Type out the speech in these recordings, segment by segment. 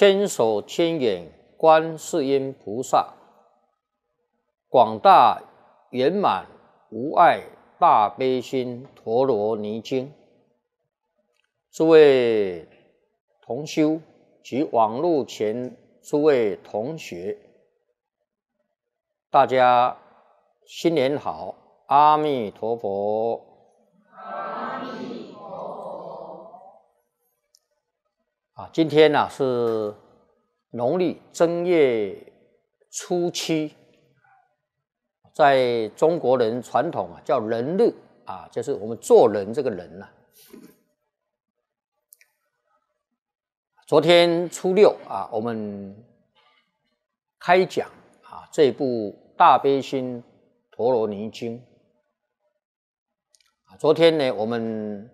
千手千眼观世音菩萨，广大圆满无碍大悲心陀罗尼经，诸位同修及网路前诸位同学，大家新年好！阿弥陀佛。啊，今天呢是农历正月初七，在中国人传统啊叫人日啊，就是我们做人这个人呐。昨天初六啊，我们开讲啊这部《大悲心陀罗尼经》啊，昨天呢我们。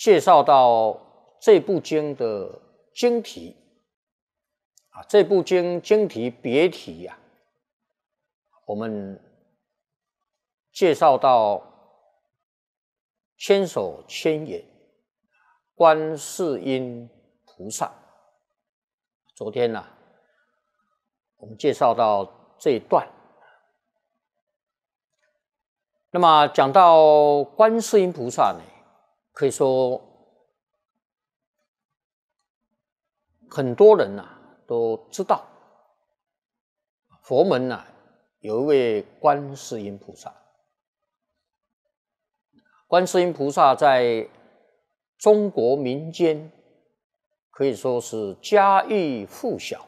介绍到这部经的经题啊，这部经经题别题呀，我们介绍到千手千眼观世音菩萨。昨天呢，我们介绍到这一段，那么讲到观世音菩萨呢？可以说，很多人呐都知道，佛门呐有一位观世音菩萨。观世音菩萨在中国民间可以说是家喻户晓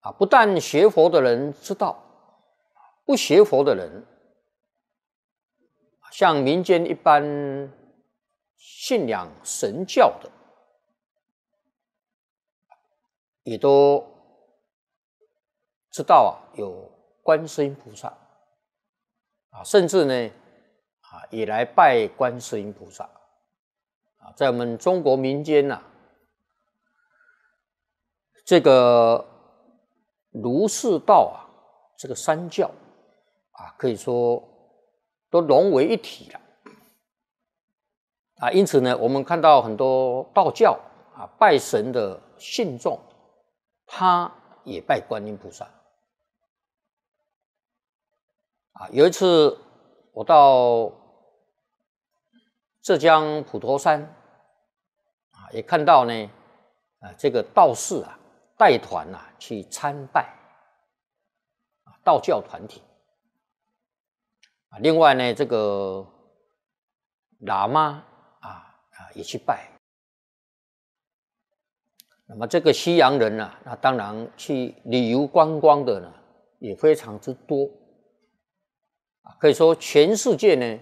啊！不但学佛的人知道，不学佛的人。像民间一般信仰神教的，也都知道啊，有观世音菩萨啊，甚至呢啊，也来拜观世音菩萨啊。在我们中国民间呢，这个儒释道啊，这个三教啊，可以说。都融为一体了啊！因此呢，我们看到很多道教啊拜神的信众，他也拜观音菩萨啊。有一次我到浙江普陀山啊，也看到呢啊这个道士啊带团啊去参拜道教团体。啊，另外呢，这个喇嘛啊啊也去拜。那么这个西洋人呢，那当然去旅游观光的呢也非常之多。啊，可以说全世界呢，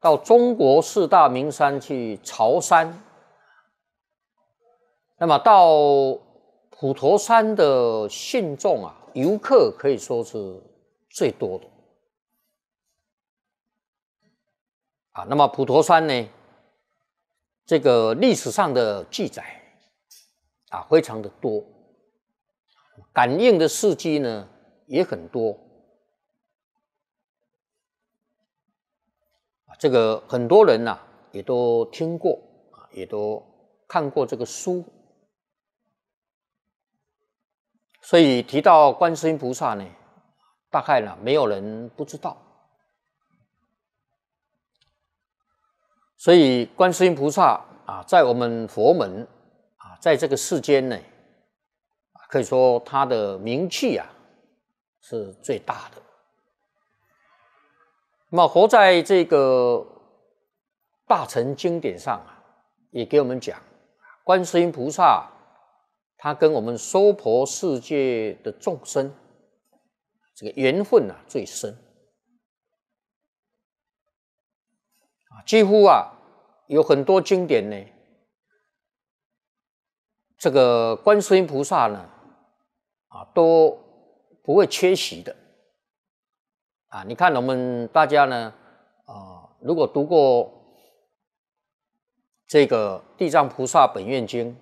到中国四大名山去朝山，那么到普陀山的信众啊、游客可以说是最多的。啊，那么普陀山呢？这个历史上的记载啊，非常的多，感应的事迹呢也很多。啊，这个很多人呢也都听过啊，也都看过这个书，所以提到观世音菩萨呢，大概呢没有人不知道。所以，观世音菩萨啊，在我们佛门啊，在这个世间呢，可以说他的名气啊是最大的。那么，活在这个大乘经典上啊，也给我们讲，观世音菩萨他跟我们娑婆世界的众生这个缘分啊最深。几乎啊，有很多经典呢，这个观世音菩萨呢，啊，都不会缺席的。啊，你看我们大家呢，啊，如果读过这个《地藏菩萨本愿经》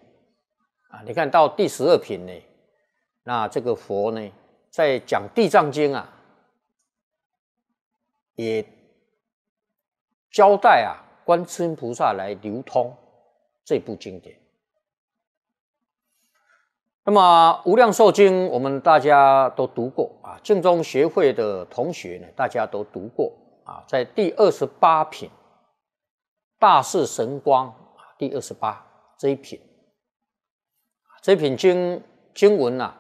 啊，你看到第十二品呢，那这个佛呢，在讲《地藏经》啊，也。交代啊，观世音菩萨来流通这部经典。那么《无量寿经》，我们大家都读过啊，净宗学会的同学呢，大家都读过啊。在第二十八品“大势神光”第二十八这一品，这一品经经文呢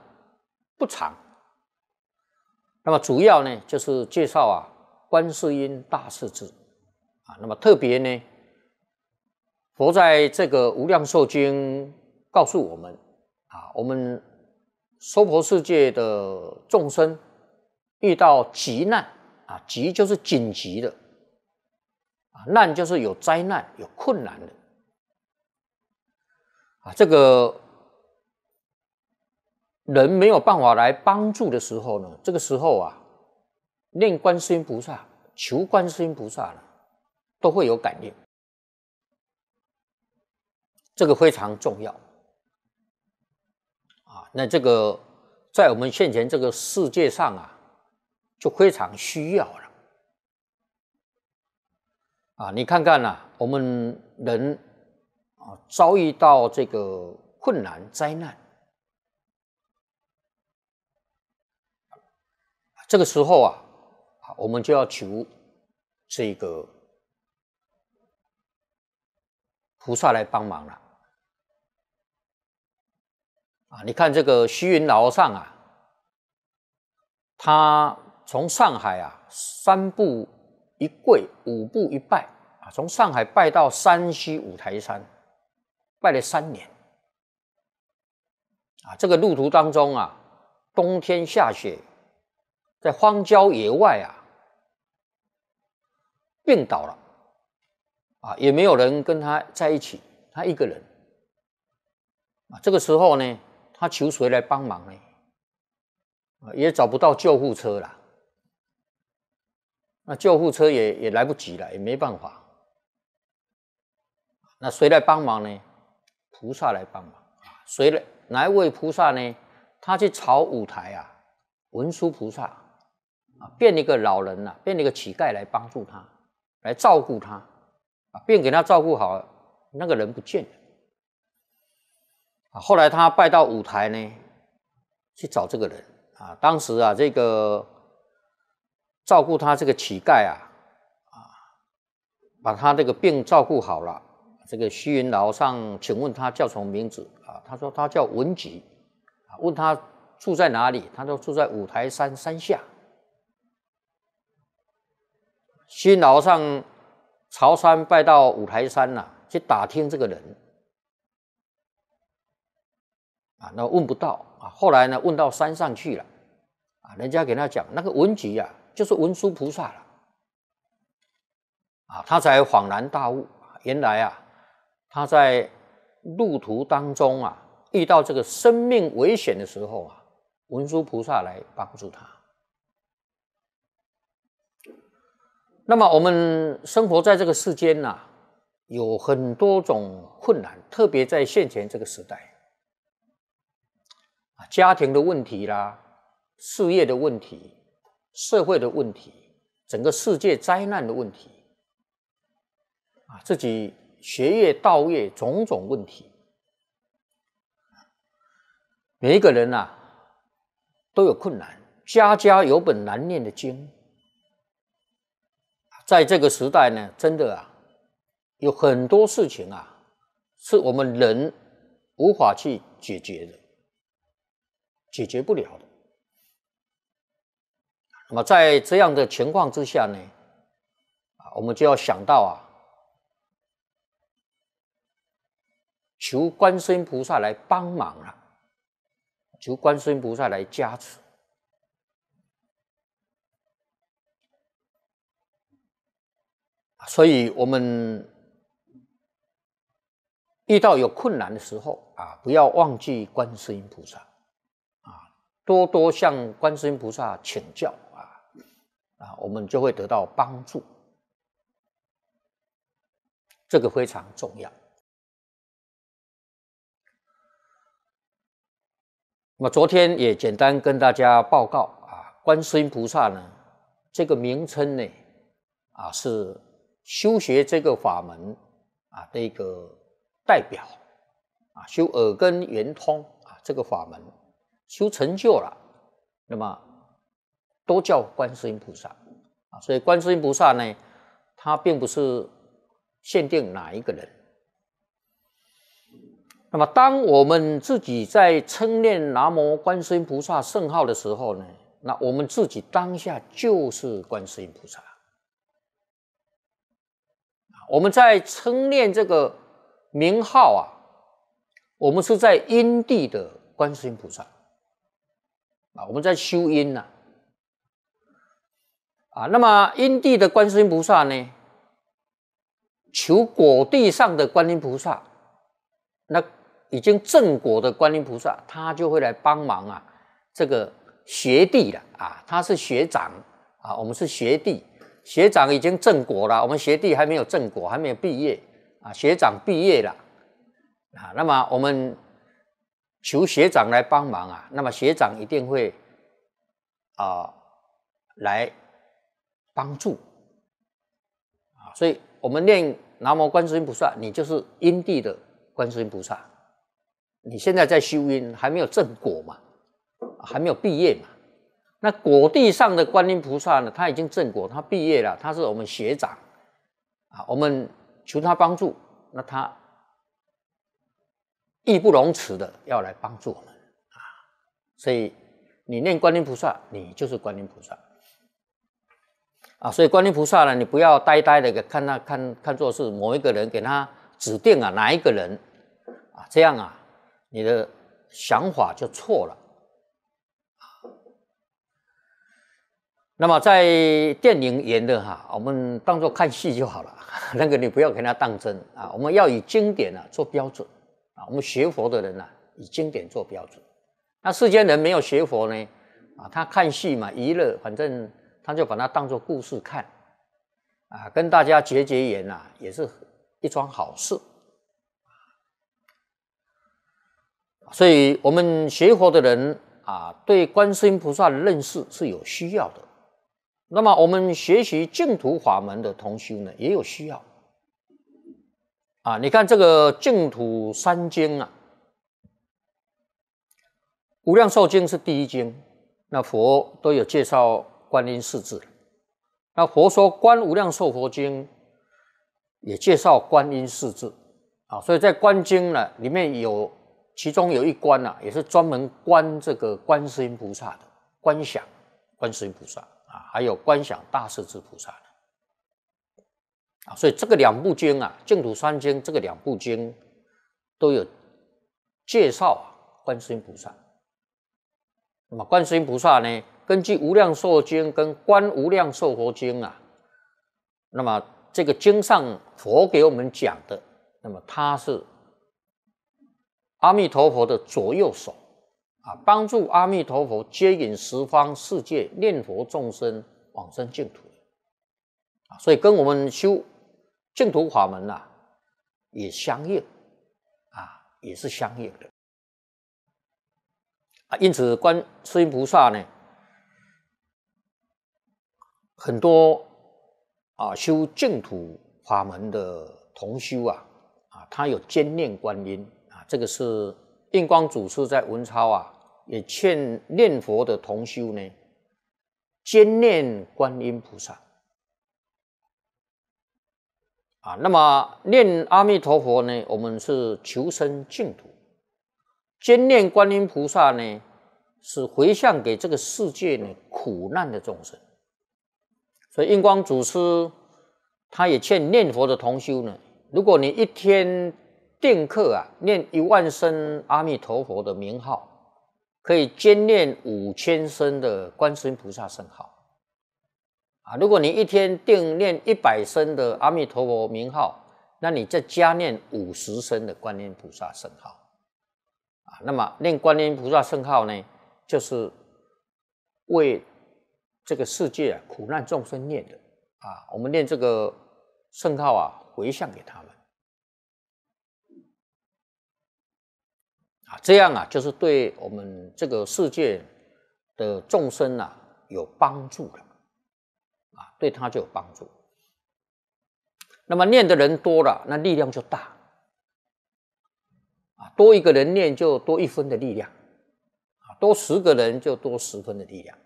不长。那么主要呢，就是介绍啊，观世音大势之。那么特别呢，佛在这个《无量寿经》告诉我们啊，我们娑婆世界的众生遇到急难啊，急就是紧急的啊，难就是有灾难、有困难的啊，这个人没有办法来帮助的时候呢，这个时候啊，念观世音菩萨，求观世音菩萨了。都会有感应，这个非常重要啊！那这个在我们现前这个世界上啊，就非常需要了啊！你看看啊，我们人啊，遭遇到这个困难灾难，这个时候啊，我们就要求这个。菩萨来帮忙了，啊！你看这个虚云老上啊，他从上海啊，三步一跪，五步一拜啊，从上海拜到山西五台山，拜了三年，啊，这个路途当中啊，冬天下雪，在荒郊野外啊，病倒了。啊，也没有人跟他在一起，他一个人。啊，这个时候呢，他求谁来帮忙呢？啊，也找不到救护车了，那救护车也也来不及了，也没办法。那谁来帮忙呢？菩萨来帮忙。谁来？哪一位菩萨呢？他去朝舞台啊，文殊菩萨啊，变了一个老人呐，变了一个乞丐来帮助他，来照顾他。啊，病给他照顾好，那个人不见了。啊，后来他拜到五台呢，去找这个人。啊，当时啊，这个照顾他这个乞丐啊，啊，把他这个病照顾好了。这个虚云楼上请问他叫什么名字？啊，他说他叫文吉。啊，问他住在哪里？他说住在五台山山下。虚云上。曹山拜到五台山呐，去打听这个人，啊，那问不到啊。后来呢，问到山上去了，啊，人家给他讲，那个文吉啊，就是文殊菩萨了，啊，他才恍然大悟，原来啊，他在路途当中啊，遇到这个生命危险的时候啊，文殊菩萨来帮助他。那么我们生活在这个世间呐，有很多种困难，特别在现前这个时代，家庭的问题啦，事业的问题，社会的问题，整个世界灾难的问题，啊，自己学业、道业种种问题，每一个人呐，都有困难，家家有本难念的经。在这个时代呢，真的啊，有很多事情啊，是我们人无法去解决的，解决不了的。那么在这样的情况之下呢，啊，我们就要想到啊，求观世音菩萨来帮忙了，求观世音菩萨来加持。所以，我们遇到有困难的时候啊，不要忘记观世音菩萨，啊，多多向观世音菩萨请教啊，啊，我们就会得到帮助，这个非常重要。那么，昨天也简单跟大家报告啊，观世音菩萨呢，这个名称呢，啊，是。修学这个法门啊，的一个代表啊，修耳根圆通啊，这个法门修成就了，那么都叫观世音菩萨啊。所以观世音菩萨呢，他并不是限定哪一个人。那么，当我们自己在称念“南无观世音菩萨”圣号的时候呢，那我们自己当下就是观世音菩萨。我们在称念这个名号啊，我们是在因地的观世音菩萨啊，我们在修因呢啊。那么因地的观世音菩萨呢，求果地上的观音菩萨，那已经正果的观音菩萨，他就会来帮忙啊。这个学弟了啊，他是学长啊，我们是学弟。学长已经正果了，我们学弟还没有正果，还没有毕业啊。学长毕业了啊，那么我们求学长来帮忙啊，那么学长一定会啊来帮助啊。所以我们念南无观世音菩萨，你就是因地的观世音菩萨，你现在在修因，还没有正果嘛，还没有毕业嘛。那果地上的观音菩萨呢？他已经证果，他毕业了，他是我们学长啊。我们求他帮助，那他义不容辞的要来帮助我们啊。所以你念观音菩萨，你就是观音菩萨啊。所以观音菩萨呢，你不要呆呆的看他，看看作是某一个人给他指定啊哪一个人啊，这样啊，你的想法就错了。那么在电影演的哈，我们当做看戏就好了。那个你不要跟他当真啊！我们要以经典啊做标准啊。我们学佛的人呢，以经典做标准。那世间人没有学佛呢，啊，他看戏嘛，娱乐，反正他就把它当做故事看啊。跟大家结结缘呐，也是一桩好事。所以，我们学佛的人啊，对观世音菩萨的认识是有需要的。那么我们学习净土法门的同修呢，也有需要啊。你看这个净土三经啊，《无量寿经》是第一经，那佛都有介绍观音四字。那《佛说观无量寿佛经》也介绍观音四字啊，所以在观经呢里面有其中有一观啊，也是专门观这个观世音菩萨的观想，观世音菩萨。啊，还有观想大势至菩萨啊，所以这个两部经啊，《净土三经》这个两部经都有介绍啊，观世音菩萨。那么观世音菩萨呢，根据《无量寿经》跟《观无量寿佛经》啊，那么这个经上佛给我们讲的，那么他是阿弥陀佛的左右手。啊，帮助阿弥陀佛接引十方世界念佛众生往生净土啊，所以跟我们修净土法门呐也相应啊，也是相应的啊。因此，观世音菩萨呢，很多啊修净土法门的同修啊啊，他有兼念观音啊，这个是。印光祖师在文钞啊，也劝念佛的同修呢，兼念观音菩萨啊。那么念阿弥陀佛呢，我们是求生净土；兼念观音菩萨呢，是回向给这个世界呢苦难的众生。所以印光祖师他也劝念佛的同修呢，如果你一天。定课啊，念一万声阿弥陀佛的名号，可以兼念五千声的观世音菩萨圣号啊。如果你一天定念一百声的阿弥陀佛名号，那你再加念五十声的观音菩萨圣号啊。那么念观音菩萨圣号呢，就是为这个世界苦难众生念的啊。我们念这个圣号啊，回向给他们。这样啊，就是对我们这个世界，的众生呐有帮助的，啊，对他就有帮助。那么念的人多了，那力量就大，啊，多一个人念就多一分的力量，啊，多十个人就多十分的力量，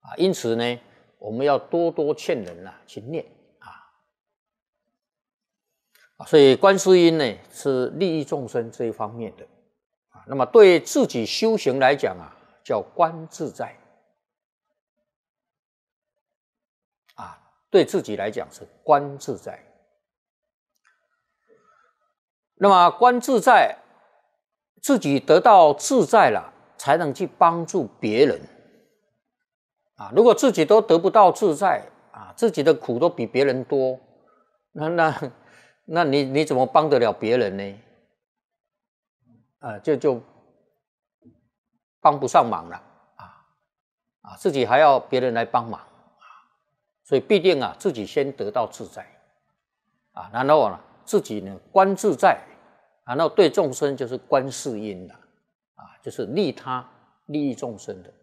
啊，因此呢，我们要多多劝人呐去念，啊，啊，所以观世音呢是利益众生这一方面的。那么，对自己修行来讲啊，叫观自在，啊，对自己来讲是观自在。那么，观自在，自己得到自在了，才能去帮助别人。啊，如果自己都得不到自在，啊，自己的苦都比别人多，那那那你你怎么帮得了别人呢？呃，就就帮不上忙了啊啊，自己还要别人来帮忙啊，所以必定啊，自己先得到自在啊，然后呢，自己呢观自在，然后对众生就是观世音了啊，就是利他利益众生的。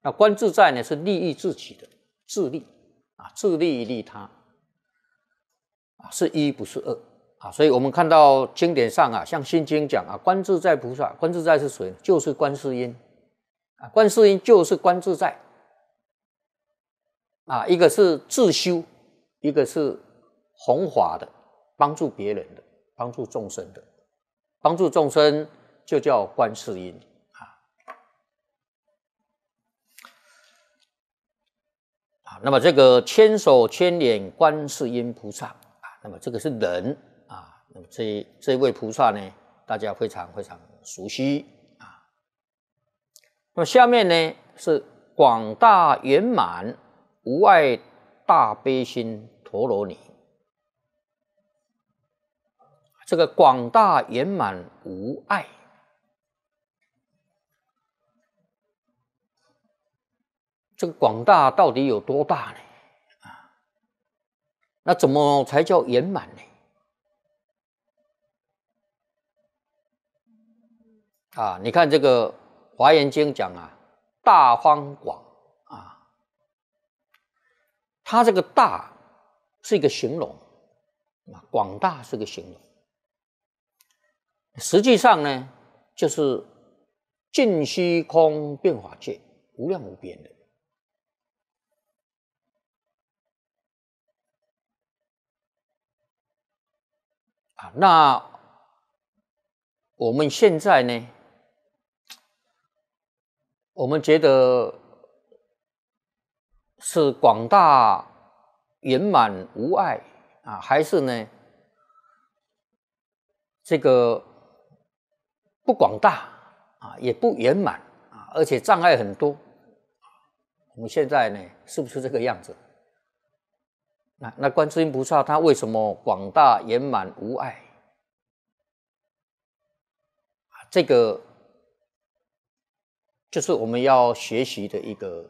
那观自在呢，是利益自己的自利啊，自利利他啊，是一不是二。所以，我们看到经典上啊，像《心经》讲啊，“观自在菩萨”，“观自在”是谁？就是观世音啊。观世音就是观自在啊。一个是自修，一个是弘法的，帮助别人的，帮助众生的，帮助众生就叫观世音啊。啊，那么这个千手千眼观世音菩萨啊，那么这个是人。这这位菩萨呢，大家非常非常熟悉啊。那么下面呢是广大圆满无碍大悲心陀罗尼。这个广大圆满无碍，这个广大到底有多大呢？啊，那怎么才叫圆满呢？啊，你看这个《华严经》讲啊，大方广啊，它这个“大”是一个形容，啊，广大是个形容，实际上呢，就是尽虚空变化界无量无边的啊。那我们现在呢？我们觉得是广大圆满无碍啊，还是呢？这个不广大啊，也不圆满啊，而且障碍很多。我们现在呢，是不是这个样子？那那观世音菩萨他为什么广大圆满无碍这个。这是我们要学习的一个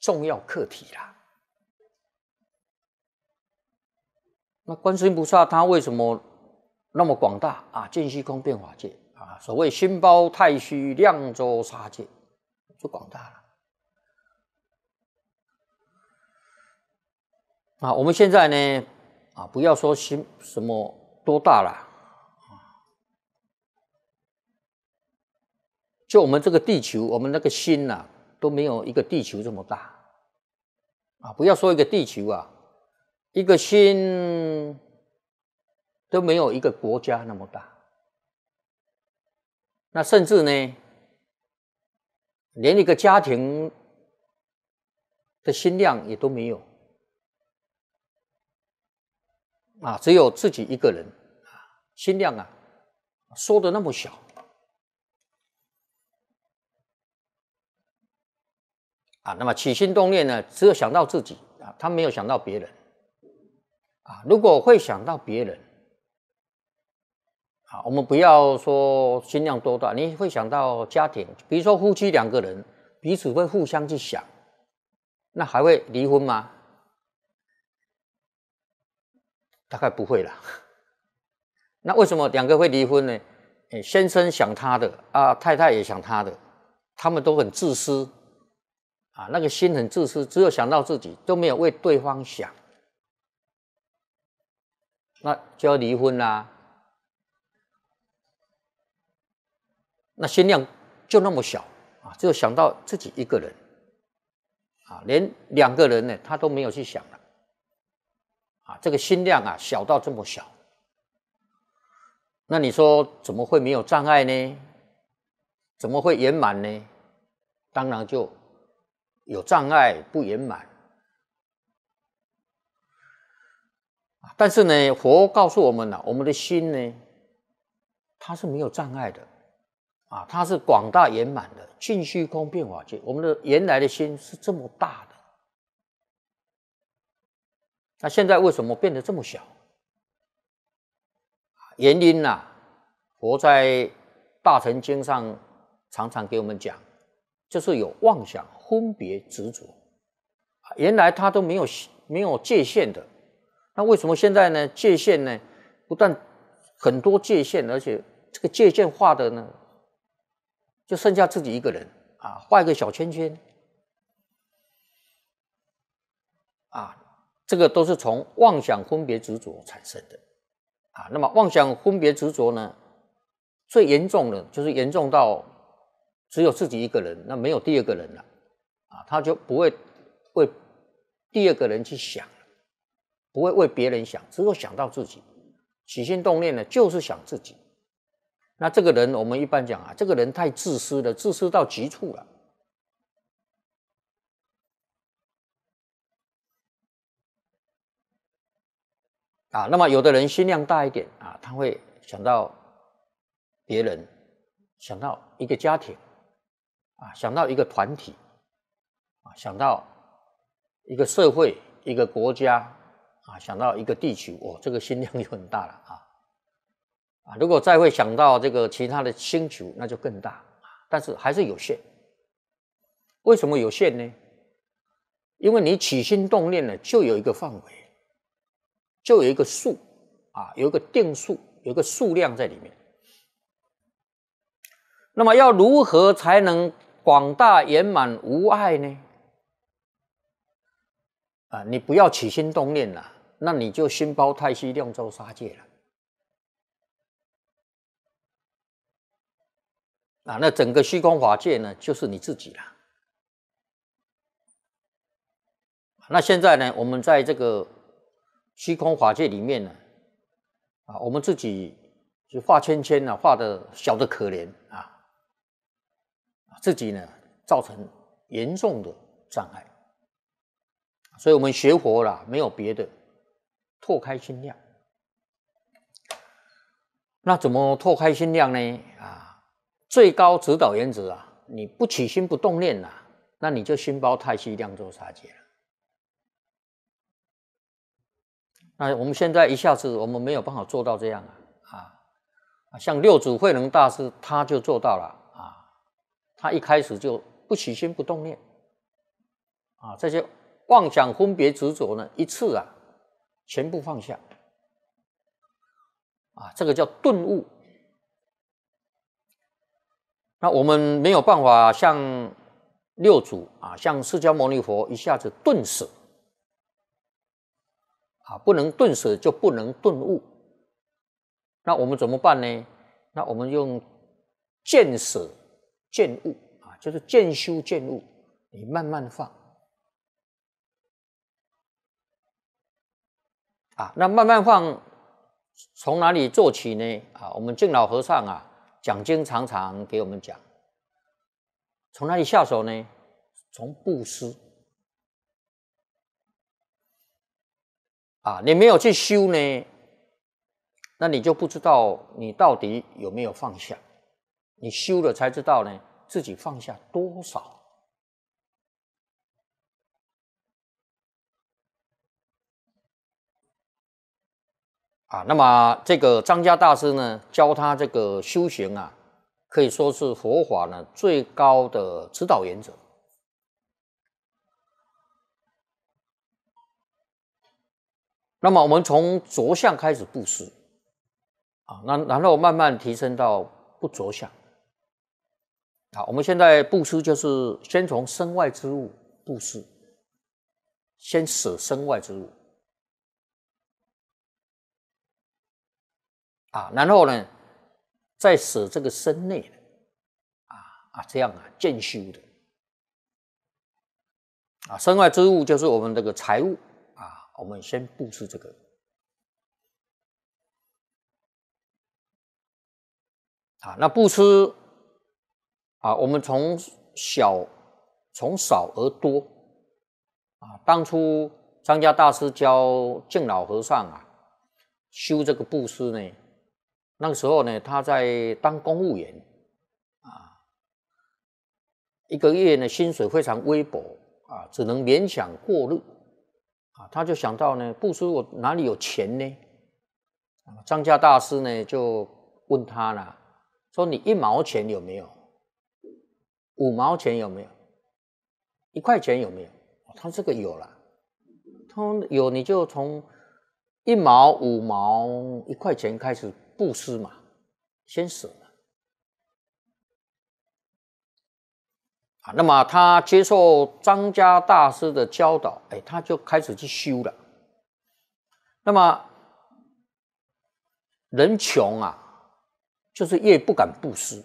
重要课题啦。那观世音菩萨他为什么那么广大啊？见虚空变法界啊，所谓心包太虚，量周沙界，就广大了。啊，我们现在呢，啊，不要说心什么多大了。就我们这个地球，我们那个心呐，都没有一个地球这么大啊！不要说一个地球啊，一个心都没有一个国家那么大。那甚至呢，连一个家庭的心量也都没有啊！只有自己一个人，心量啊，缩的那么小。啊，那么起心动念呢，只有想到自己啊，他没有想到别人啊。如果会想到别人，好，我们不要说心量多大，你会想到家庭，比如说夫妻两个人彼此会互相去想，那还会离婚吗？大概不会了。那为什么两个会离婚呢？先生想他的啊，太太也想他的，他们都很自私。啊，那个心很自私，只有想到自己，都没有为对方想，那就要离婚啦。那心量就那么小啊，只有想到自己一个人，啊，连两个人呢，他都没有去想了，啊，这个心量啊，小到这么小，那你说怎么会没有障碍呢？怎么会圆满呢？当然就。有障碍不圆满，但是呢，佛告诉我们了，我们的心呢，它是没有障碍的，啊，它是广大圆满的，尽虚空变化界，我们的原来的心是这么大的，那现在为什么变得这么小？原因呢，佛在大乘经上常常给我们讲，就是有妄想。分别执着，原来他都没有没有界限的，那为什么现在呢？界限呢？不但很多界限，而且这个界限画的呢，就剩下自己一个人啊，画一个小圈圈啊，这个都是从妄想分别执着产生的啊。那么妄想分别执着呢，最严重的就是严重到只有自己一个人，那没有第二个人了。啊，他就不会为第二个人去想，不会为别人想，只有想到自己。起心动念呢，就是想自己。那这个人，我们一般讲啊，这个人太自私了，自私到极处了。啊，那么有的人心量大一点啊，他会想到别人，想到一个家庭，啊，想到一个团体。想到一个社会、一个国家啊，想到一个地球，哦，这个心量就很大了啊啊！如果再会想到这个其他的星球，那就更大啊，但是还是有限。为什么有限呢？因为你起心动念呢，就有一个范围，就有一个数啊，有一个定数，有一个数量在里面。那么要如何才能广大圆满无碍呢？啊，你不要起心动念了，那你就心包太虚，量舟杀戒了。啊，那整个虚空法界呢，就是你自己了。那现在呢，我们在这个虚空法界里面呢，啊，我们自己就画圈圈呢，画的小的可怜啊，自己呢造成严重的障碍。所以我们学佛啦，没有别的，拓开心量。那怎么拓开心量呢？啊，最高指导原则啊，你不起心不动念呐，那你就心包太虚，量做杀戒了。那我们现在一下子我们没有办法做到这样啊，啊，像六祖慧能大师他就做到了啊，他一开始就不起心不动念啊，这些。妄想分别执着呢，一次啊，全部放下啊，这个叫顿悟。那我们没有办法像六祖啊，像释迦牟尼佛一下子顿舍啊，不能顿舍就不能顿悟。那我们怎么办呢？那我们用渐舍渐悟啊，就是渐修渐悟，你慢慢放。啊，那慢慢放，从哪里做起呢？啊，我们敬老和尚啊，讲经常常给我们讲，从哪里下手呢？从布施。啊，你没有去修呢，那你就不知道你到底有没有放下。你修了才知道呢，自己放下多少。啊，那么这个张家大师呢，教他这个修行啊，可以说是佛法呢最高的指导原则。那么我们从着相开始布施，啊，那然后慢慢提升到不着相。好，我们现在布施就是先从身外之物布施，先舍身外之物。啊，然后呢，再舍这个身内的啊啊这样啊渐修的啊身外之物就是我们这个财物啊，我们先布施这个啊那布施啊，我们从小从少而多啊，当初张家大师教敬老和尚啊修这个布施呢。那个时候呢，他在当公务员啊，一个月呢薪水非常微薄啊，只能勉强过日啊。他就想到呢，不叔我哪里有钱呢？啊，张家大师呢就问他了，说你一毛钱有没有？五毛钱有没有？一块钱有没有？他这个有了，他有你就从一毛、五毛、一块钱开始。布施嘛，先舍嘛，啊，那么他接受张家大师的教导，哎，他就开始去修了。那么人穷啊，就是越不敢布施。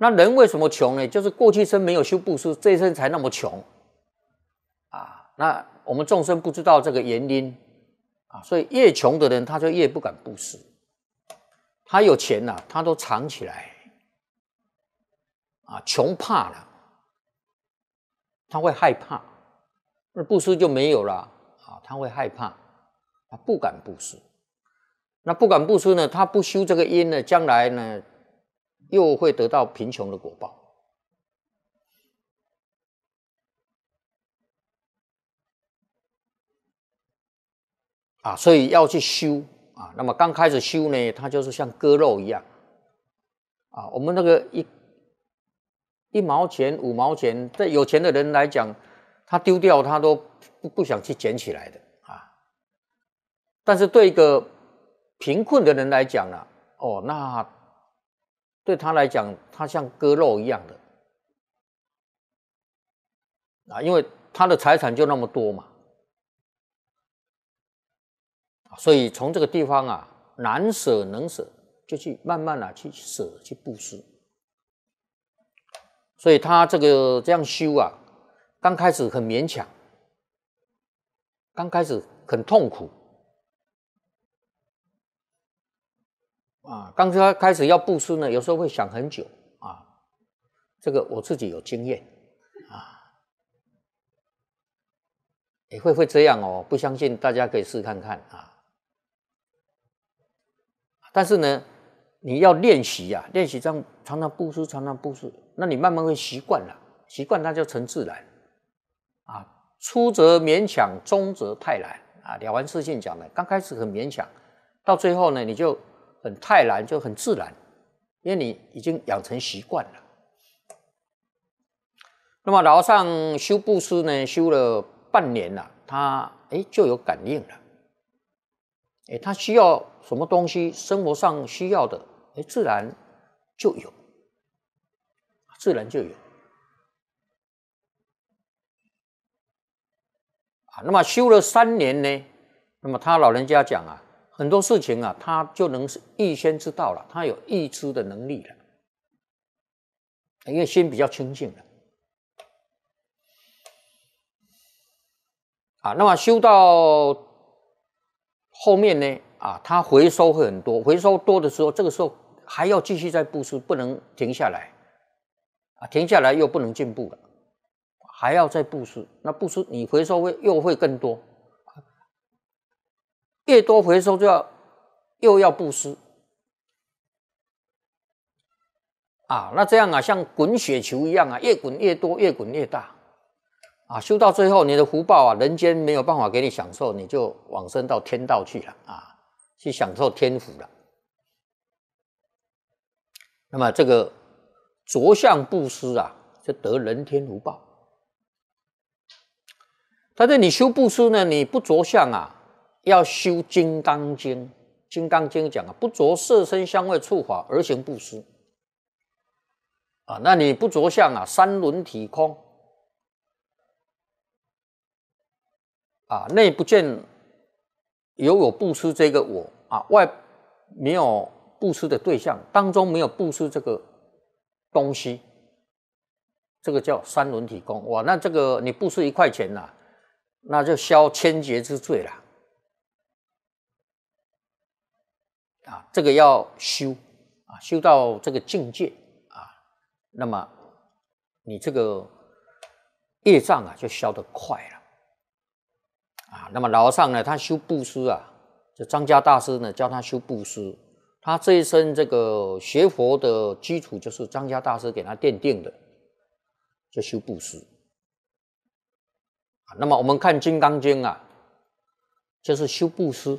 那人为什么穷呢？就是过去生没有修布施，这一生才那么穷。啊，那我们众生不知道这个原因。所以，越穷的人，他就越不敢布施。他有钱了，他都藏起来。啊，穷怕了，他会害怕。那布施就没有了啊，他会害怕，他不敢布施。那不敢布施呢，他不修这个因呢，将来呢，又会得到贫穷的果报。啊，所以要去修啊。那么刚开始修呢，它就是像割肉一样，啊，我们那个一一毛钱、五毛钱，对有钱的人来讲，他丢掉他都不不想去捡起来的啊。但是对一个贫困的人来讲呢，哦，那对他来讲，他像割肉一样的啊，因为他的财产就那么多嘛。所以从这个地方啊，难舍能舍，就去慢慢的去舍去布施。所以他这个这样修啊，刚开始很勉强，刚开始很痛苦啊。刚刚开始要布施呢，有时候会想很久啊。这个我自己有经验啊，也会会这样哦。不相信，大家可以试看看啊。但是呢，你要练习呀，练习这样常常布施，常常布施，那你慢慢会习惯了，习惯它就成自然，啊，出则勉强，中则泰然，啊，了凡四训讲的，刚开始很勉强，到最后呢，你就很泰然，就很自然，因为你已经养成习惯了。那么老上修布施呢，修了半年了，他哎就有感应了，哎，他需要。什么东西生活上需要的，哎，自然就有，自然就有。啊，那么修了三年呢，那么他老人家讲啊，很多事情啊，他就能预先知道了，他有预知的能力了，因为心比较清净了。啊，那么修到后面呢？啊，它回收会很多，回收多的时候，这个时候还要继续再布施，不能停下来。啊，停下来又不能进步了，还要再布施。那布施你回收会又会更多，越多回收就要又要布施。啊，那这样啊，像滚雪球一样啊，越滚越多，越滚越大。啊，修到最后，你的福报啊，人间没有办法给你享受，你就往生到天道去了啊。去享受天福了。那么这个着相布施啊，就得人天福报。他说：“你修布施呢，你不着相啊，要修《金刚经》。《金刚经》讲啊，不着色身香味触法而行布施啊。那你不着相啊，三轮体空啊，内不见。”有我布施这个我啊，外没有布施的对象，当中没有布施这个东西，这个叫三轮体功哇。那这个你布施一块钱呐，那就消千劫之罪了啊。这个要修啊，修到这个境界啊，那么你这个业障啊就消得快了。啊，那么老和尚呢？他修布施啊，就张家大师呢教他修布施。他这一生这个学佛的基础就是张家大师给他奠定的，就修布施。啊，那么我们看《金刚经》啊，就是修布施。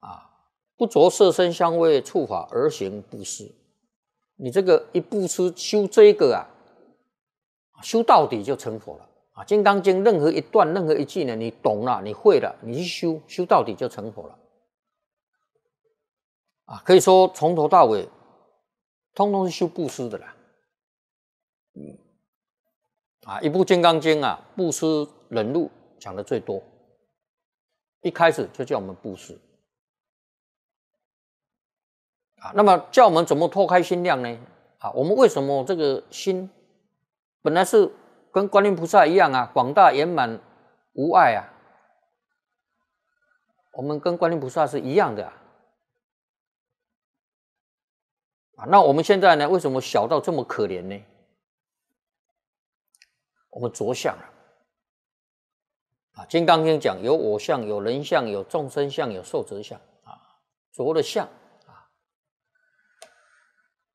啊，不着色身香味触法而行布施。你这个一布施修这个啊，修到底就成佛了。啊，《金刚经》任何一段、任何一句呢，你懂了，你会了，你去修，修到底就成佛了。啊，可以说从头到尾，通通是修布施的啦。嗯，啊，一部《金刚经》啊，布施忍辱讲的最多，一开始就叫我们布施。啊，那么叫我们怎么脱开心量呢？啊，我们为什么这个心本来是？跟观音菩萨一样啊，广大圆满，无碍啊。我们跟观音菩萨是一样的啊。那我们现在呢，为什么小到这么可怜呢？我们着相了啊。金刚经讲有我相、有人相、有众生相、有寿者相啊，着了相啊。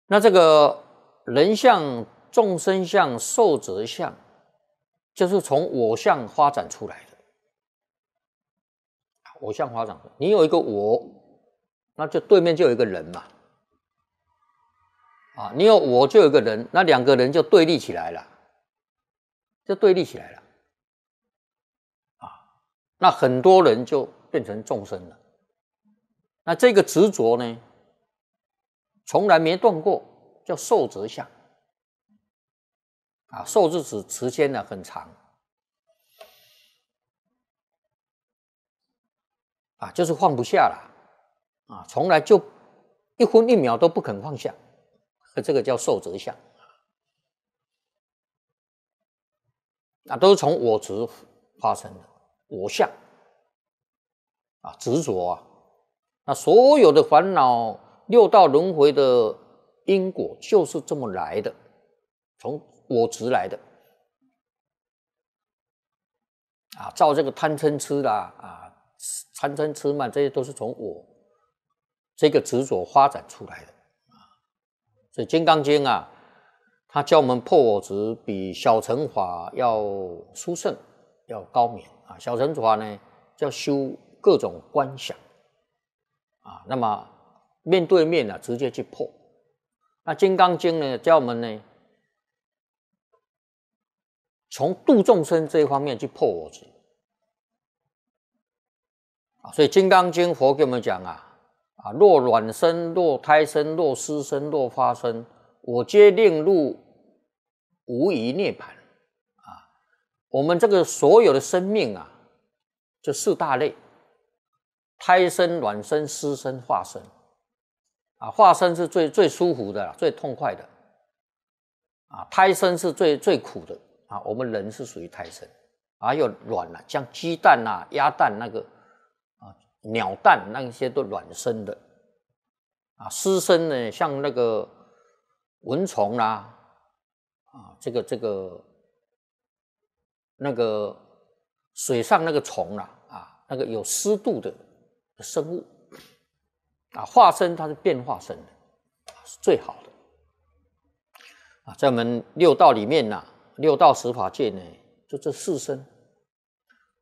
那这个人相、众生相、寿者相。就是从我相发展出来的，我相发展，你有一个我，那就对面就有一个人嘛，啊，你有我就有一个人，那两个人就对立起来了，就对立起来了，啊，那很多人就变成众生了，那这个执着呢，从来没断过，叫受则相。啊，受制子时间呢很长，啊，就是放不下了，啊，从来就一分一秒都不肯放下，这个叫受则相，啊，都是从我执发生的我相，啊，执着啊，那所有的烦恼、六道轮回的因果就是这么来的，从。我执来的啊，造这个贪嗔痴啦，啊，贪嗔痴嘛，这些都是从我这个执着发展出来的啊。所以《金刚经》啊，它教我们破我执，比小乘法要殊胜，要高明啊。小乘法呢，叫修各种观想啊，那么面对面呢，直接去破。那《金刚经》呢，教我们呢。从度众生这一方面去破我执啊，所以《金刚经》佛给我们讲啊啊，若卵生，若胎生，若湿生，若发生，我皆令入无疑涅盘啊。我们这个所有的生命啊，就四大类：胎生、卵生、湿生、化生啊。化生是最最舒服的，最痛快的啊。胎生是最最苦的。啊，我们人是属于胎生，还有卵呐，像鸡蛋呐、鸭蛋那个啊，鸟蛋那些都卵生的，啊，湿生呢，像那个蚊虫啦，啊，这个这个那个水上那个虫啦，啊，那个有湿度的生物，啊，化生它是变化生的，是最好的，啊，在我们六道里面呢。六道十法界呢，就这四身：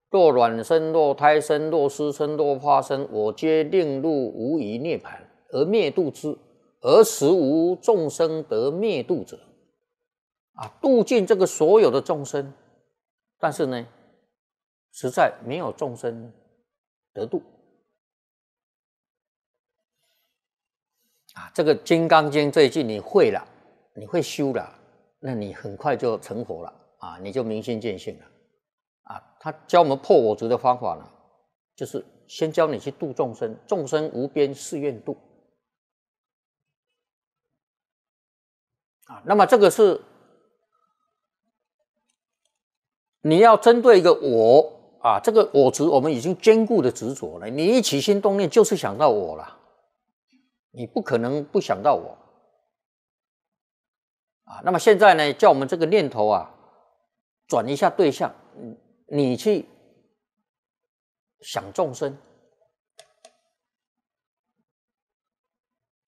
若卵生、若胎生、若湿生、若化生，我皆令入无余涅盘而灭度之，而实无众生得灭度者。啊，度尽这个所有的众生，但是呢，实在没有众生得度。啊，这个《金刚经》这一句你会了，你会修了。那你很快就成佛了啊！你就明心见性了啊！他教我们破我执的方法呢，就是先教你去度众生，众生无边誓愿度啊。那么这个是你要针对一个我啊，这个我执我们已经坚固的执着了。你一起心动念就是想到我了，你不可能不想到我。啊，那么现在呢，叫我们这个念头啊，转一下对象，你去想众生。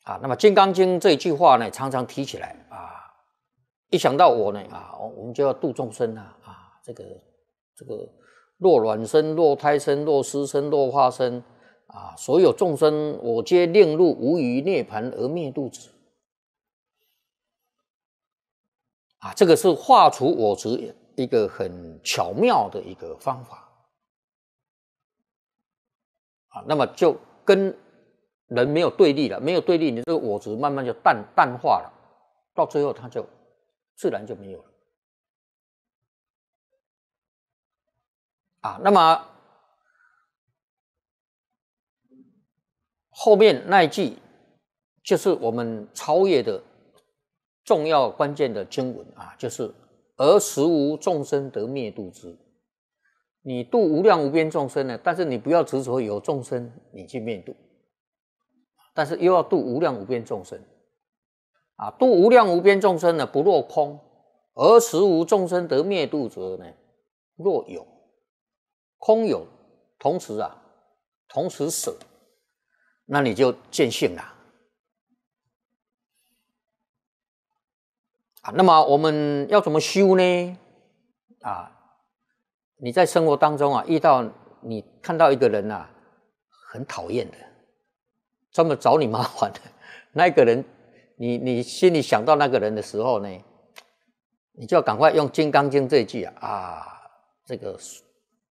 啊，那么《金刚经》这一句话呢，常常提起来啊，一想到我呢啊，我们就要度众生啊啊，这个这个，若卵生，若胎生，若湿生，若化生，啊，所有众生，我皆令入无余涅盘而灭度之。啊，这个是画除我执一个很巧妙的一个方法啊。那么就跟人没有对立了，没有对立，你这个我执慢慢就淡淡化了，到最后它就自然就没有了。啊，那么后面那一句就是我们超越的。重要关键的经文啊，就是而实无众生得灭度者，你度无量无边众生呢，但是你不要执着有众生你去灭度，但是又要度无量无边众生啊，度无量无边众生呢不落空，而实无众生得灭度者呢，若有空有，同时啊，同时舍，那你就见性了。啊，那么我们要怎么修呢？啊，你在生活当中啊，遇到你看到一个人啊，很讨厌的，专门找你麻烦的 那个人，你你心里想到那个人的时候呢，你就要赶快用《金刚经》这一句啊，啊，这个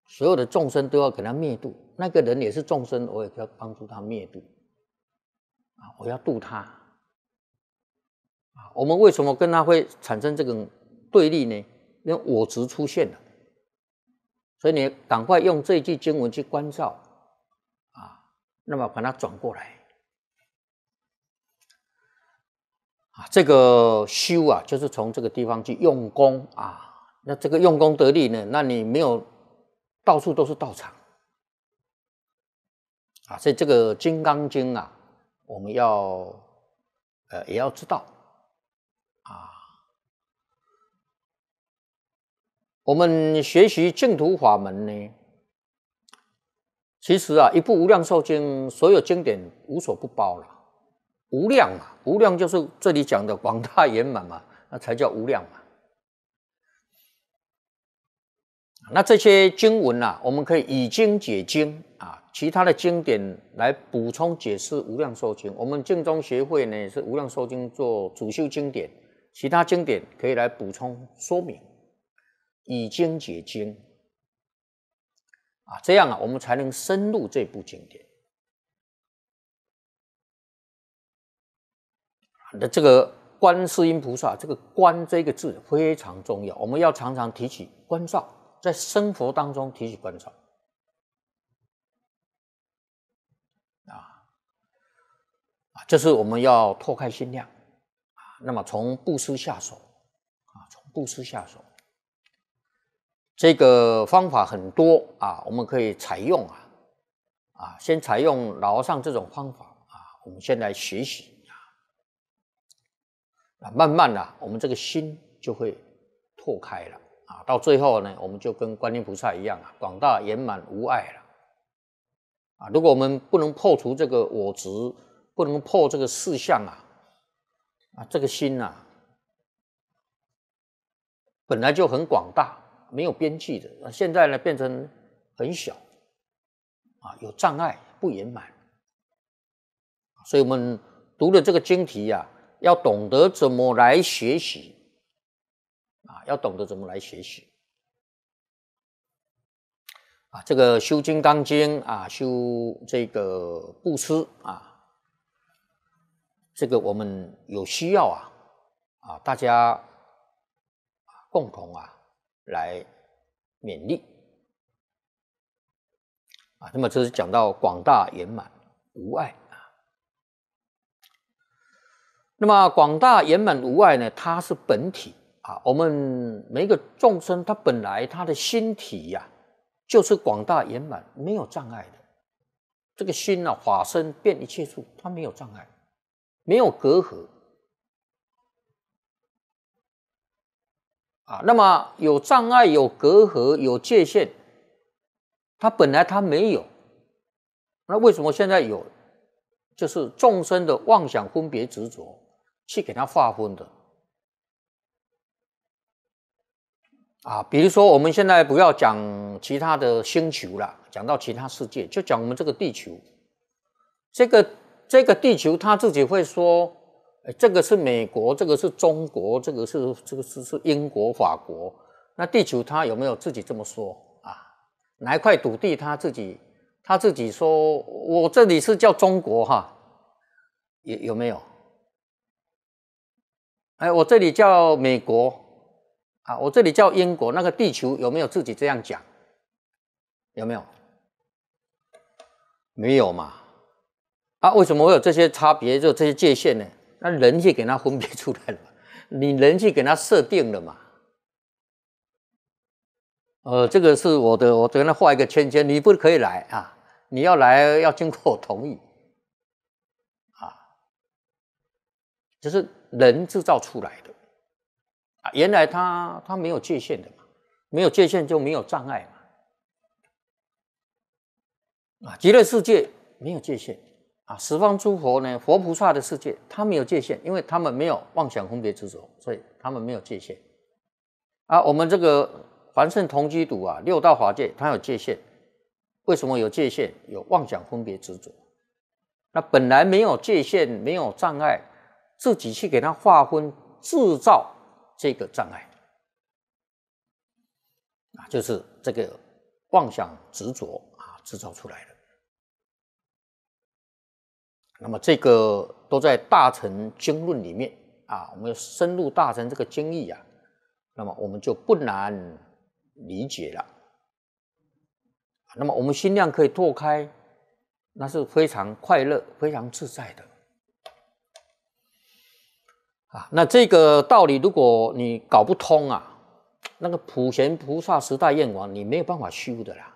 所有的众生都要给他灭度，那个人也是众生，我也要帮助他灭度，啊，我要度他。我们为什么跟他会产生这种对立呢？因为我执出现了，所以你赶快用这句经文去关照啊，那么把它转过来啊，这个修啊，就是从这个地方去用功啊，那这个用功得力呢，那你没有到处都是道场啊，所以这个《金刚经》啊，我们要呃也要知道。我们学习净土法门呢，其实啊，一部《无量寿经》，所有经典无所不包了。无量嘛，无量就是这里讲的广大圆满嘛，那才叫无量嘛。那这些经文啊，我们可以以经解经啊，其他的经典来补充解释《无量寿经》。我们净宗学会呢，是《无量寿经》做主修经典，其他经典可以来补充说明。以经解经啊，这样啊，我们才能深入这部经典。的这个观世音菩萨，这个“观”这个字非常重要，我们要常常提起观照，在生活当中提起观照。啊啊，这是我们要拓开心量啊。那么从布施下手啊，从布施下手。这个方法很多啊，我们可以采用啊啊，先采用劳上这种方法啊，我们先来学习啊啊，慢慢的我们这个心就会拓开了啊，到最后呢，我们就跟观音菩萨一样啊，广大圆满无碍了啊。如果我们不能破除这个我执，不能破这个四相啊啊，这个心呐本来就很广大。没有边际的，现在呢变成很小，啊，有障碍，不圆满，所以我们读了这个经题呀，要懂得怎么来学习，啊，要懂得怎么来学习，啊，这个修金刚经啊，修这个布施啊，这个我们有需要啊，啊，大家共同啊。来勉励啊！那么这是讲到广大圆满无碍啊。那么广大圆满无碍呢？它是本体啊。我们每一个众生，他本来他的心体呀，就是广大圆满，没有障碍的。这个心呢，法身变一切处，它没有障碍，没有隔阂。啊，那么有障碍、有隔阂、有界限，它本来它没有，那为什么现在有？就是众生的妄想、分别、执着，去给它划分的。啊，比如说我们现在不要讲其他的星球了，讲到其他世界，就讲我们这个地球，这个这个地球它自己会说。哎，这个是美国，这个是中国，这个是这个是是英国、法国。那地球它有没有自己这么说啊？哪块土地它自己它自己说，我这里是叫中国哈，有有没有？哎，我这里叫美国啊，我这里叫英国。那个地球有没有自己这样讲？有没有？没有嘛？啊，为什么会有这些差别，就这些界限呢？那人去给它分别出来了嘛？你人去给它设定了嘛？呃，这个是我的，我等下画一个圈圈，你不可以来啊！你要来要经过我同意啊！就是人制造出来的啊，原来它它没有界限的嘛，没有界限就没有障碍嘛啊，极乐世界没有界限。啊，十方诸佛呢，佛菩萨的世界，它没有界限，因为他们没有妄想分别执着，所以他们没有界限。啊，我们这个凡圣同居土啊，六道法界，它有界限。为什么有界限？有妄想分别执着。那本来没有界限，没有障碍，自己去给它划分，制造这个障碍。啊，就是这个妄想执着啊，制造出来的。那么这个都在大乘经论里面啊，我们深入大乘这个经义啊，那么我们就不难理解了。那么我们心量可以拓开，那是非常快乐、非常自在的啊。那这个道理，如果你搞不通啊，那个普贤菩萨十大愿王，你没有办法修的啦，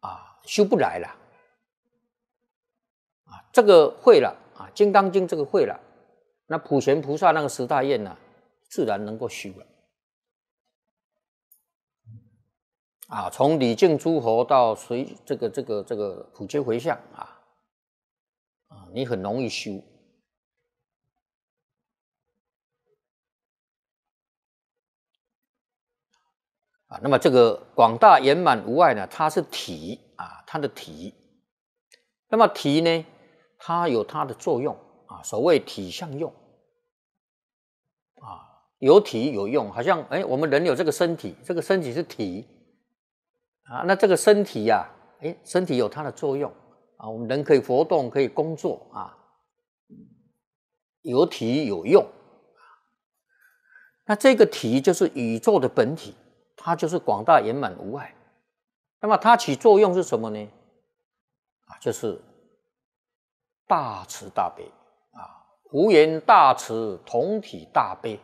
啊，修不来了。这个会了啊，《金刚经》这个会了，那普贤菩萨那个十大愿呢，自然能够修了。啊，从李靖诸侯到随这个这个这个普皆回向啊，啊，你很容易修。啊，那么这个广大圆满无碍呢，它是体啊，它的体。那么体呢？它有它的作用啊，所谓体相用啊，有体有用，好像哎，我们人有这个身体，这个身体是体啊，那这个身体呀，哎，身体有它的作用啊，我们人可以活动，可以工作啊，有体有用啊，那这个体就是宇宙的本体，它就是广大圆满无碍，那么它起作用是什么呢？啊，就是。大慈大悲啊，无言大慈，同体大悲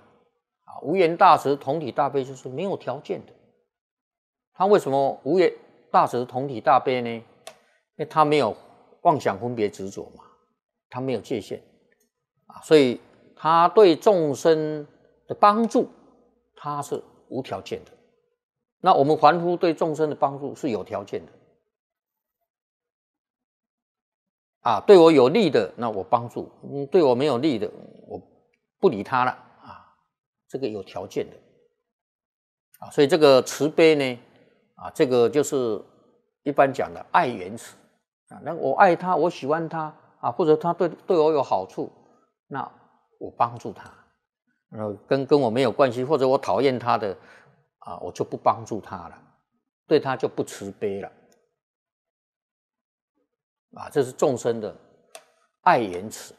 啊，无言大慈，同体大悲就是没有条件的。他为什么无言大慈，同体大悲呢？因为他没有妄想分别执着嘛，他没有界限啊，所以他对众生的帮助他是无条件的。那我们凡夫对众生的帮助是有条件的。啊，对我有利的，那我帮助；嗯，对我没有利的，我不理他了。啊，这个有条件的。啊，所以这个慈悲呢，啊，这个就是一般讲的爱缘慈。啊，那我爱他，我喜欢他，啊，或者他对对我有好处，那我帮助他。呃，跟跟我没有关系，或者我讨厌他的，啊，我就不帮助他了，对他就不慈悲了。啊，这是众生的爱言慈。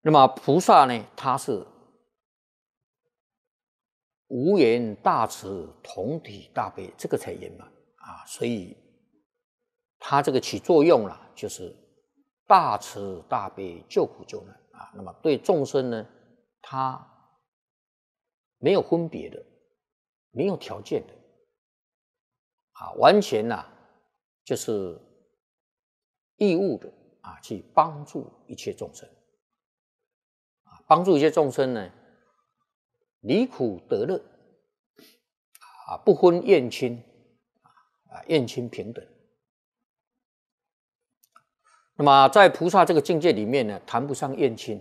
那么菩萨呢，他是无缘大慈，同体大悲，这个才圆满啊。所以他这个起作用了，就是大慈大悲，救苦救难啊。那么对众生呢，他没有分别的，没有条件的。啊，完全呐，就是义务的啊，去帮助一切众生啊，帮助一切众生呢，离苦得乐啊，不婚厌亲啊，啊，厌亲平等。那么在菩萨这个境界里面呢，谈不上厌亲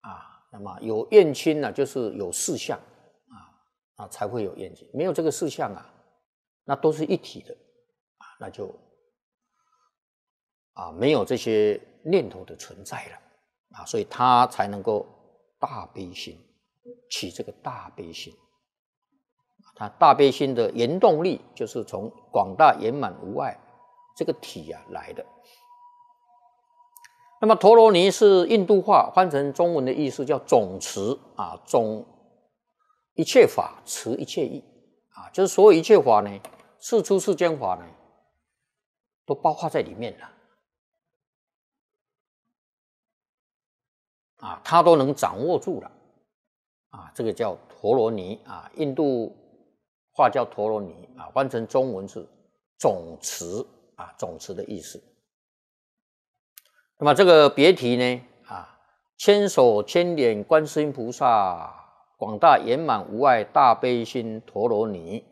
啊。那么有厌亲呢，就是有四相啊啊，才会有厌亲，没有这个四相啊。那都是一体的，啊，那就啊没有这些念头的存在了，啊，所以他才能够大悲心，起这个大悲心。他大悲心的原动力就是从广大圆满无碍这个体啊来的。那么陀罗尼是印度话，换成中文的意思叫总持啊，总一切法持一切意。就是所有一切法呢，是出世间法呢，都包括在里面了。啊，他都能掌握住了。啊，这个叫陀罗尼啊，印度话叫陀罗尼啊，换成中文是总持啊，总持的意思。那么这个别提呢啊，千手千眼观世音菩萨。广大圆满无碍大悲心陀罗尼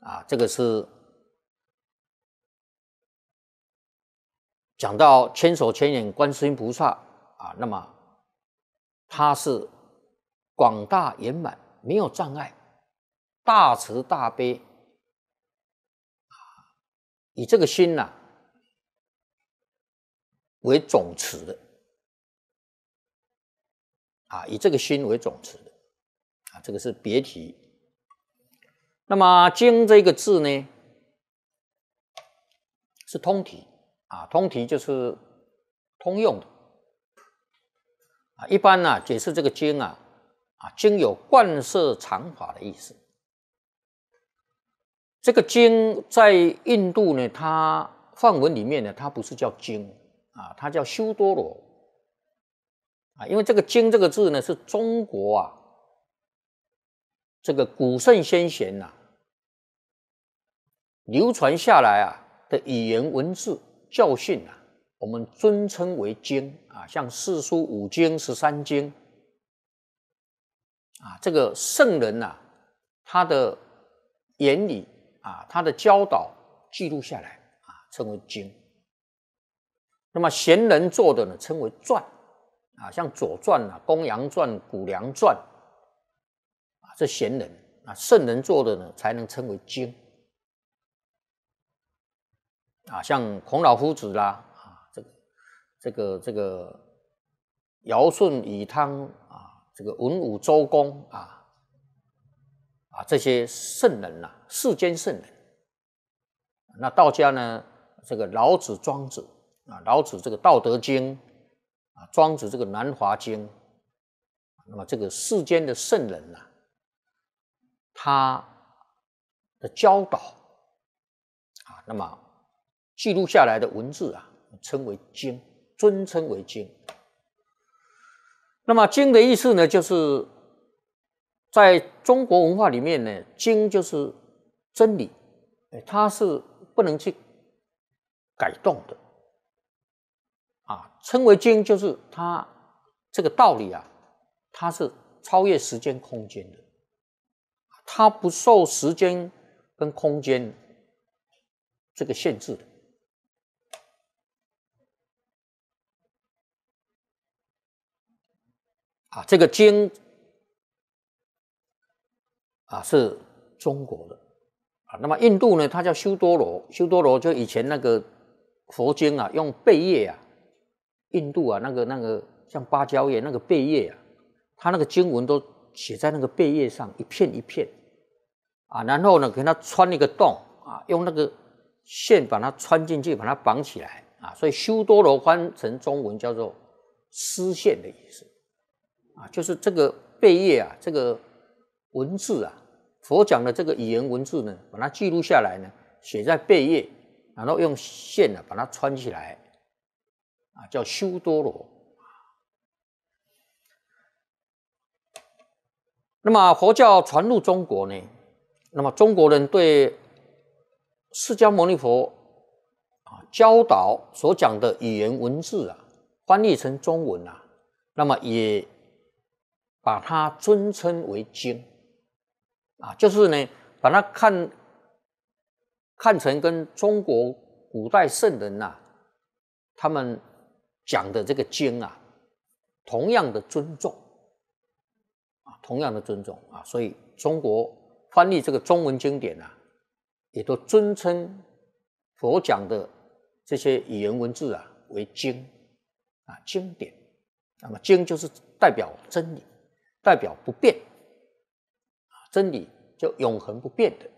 啊，这个是讲到千手千眼观世音菩萨啊，那么他是广大圆满，没有障碍，大慈大悲啊，以这个心呐为总持。啊，以这个心为总持的，啊，这个是别提。那么经这个字呢，是通体啊，通体就是通用的啊。一般呢，解释这个经啊，啊，经有贯彻常法的意思。这个经在印度呢，它梵文里面呢，它不是叫经啊，它叫修多罗。啊，因为这个“经”这个字呢，是中国啊，这个古圣先贤呐流传下来啊的语言文字教训呐，我们尊称为“经”啊，像四书五经十三经啊，这个圣人呐他的言语啊，他的教导记录下来啊，称为“经”。那么贤人做的呢，称为“传”。啊，像《左传》呐，《公羊传》《谷梁传》，啊，这贤人啊，圣人做的呢，才能称为经。啊，像孔老夫子啦，啊，这个这个这个尧舜禹汤啊，这个文武周公啊，啊，这些圣人呐，世间圣人。那道家呢，这个老子、庄子啊，老子这个《道德经》。啊，庄子这个《南华经》，那么这个世间的圣人呐，他的教导啊，那么记录下来的文字啊，称为经，尊称为经。那么“经”的意思呢，就是在中国文化里面呢，“经”就是真理，哎，它是不能去改动的。称为经，就是它这个道理啊，它是超越时间空间的，它不受时间跟空间这个限制的。啊，这个经啊，是中国的啊。那么印度呢，它叫修多罗，修多罗就以前那个佛经啊，用贝叶啊。印度啊，那个那个像芭蕉叶那个贝叶啊，它那个经文都写在那个贝叶上，一片一片，啊，然后呢给它穿一个洞啊，用那个线把它穿进去，把它绑起来啊，所以修多罗翻成中文叫做丝线的意思，啊，就是这个贝叶啊，这个文字啊，佛讲的这个语言文字呢，把它记录下来呢，写在贝叶，然后用线呢把它穿起来。啊，叫《修多罗》。那么佛教传入中国呢，那么中国人对释迦牟尼佛啊教导所讲的语言文字啊翻译成中文啊，那么也把它尊称为经啊，就是呢把它看看成跟中国古代圣人呐他们。讲的这个经啊，同样的尊重，啊，同样的尊重啊，所以中国翻译这个中文经典呢，也都尊称佛讲的这些语言文字啊为经，啊经典。那么经就是代表真理，代表不变，真理就永恒不变的，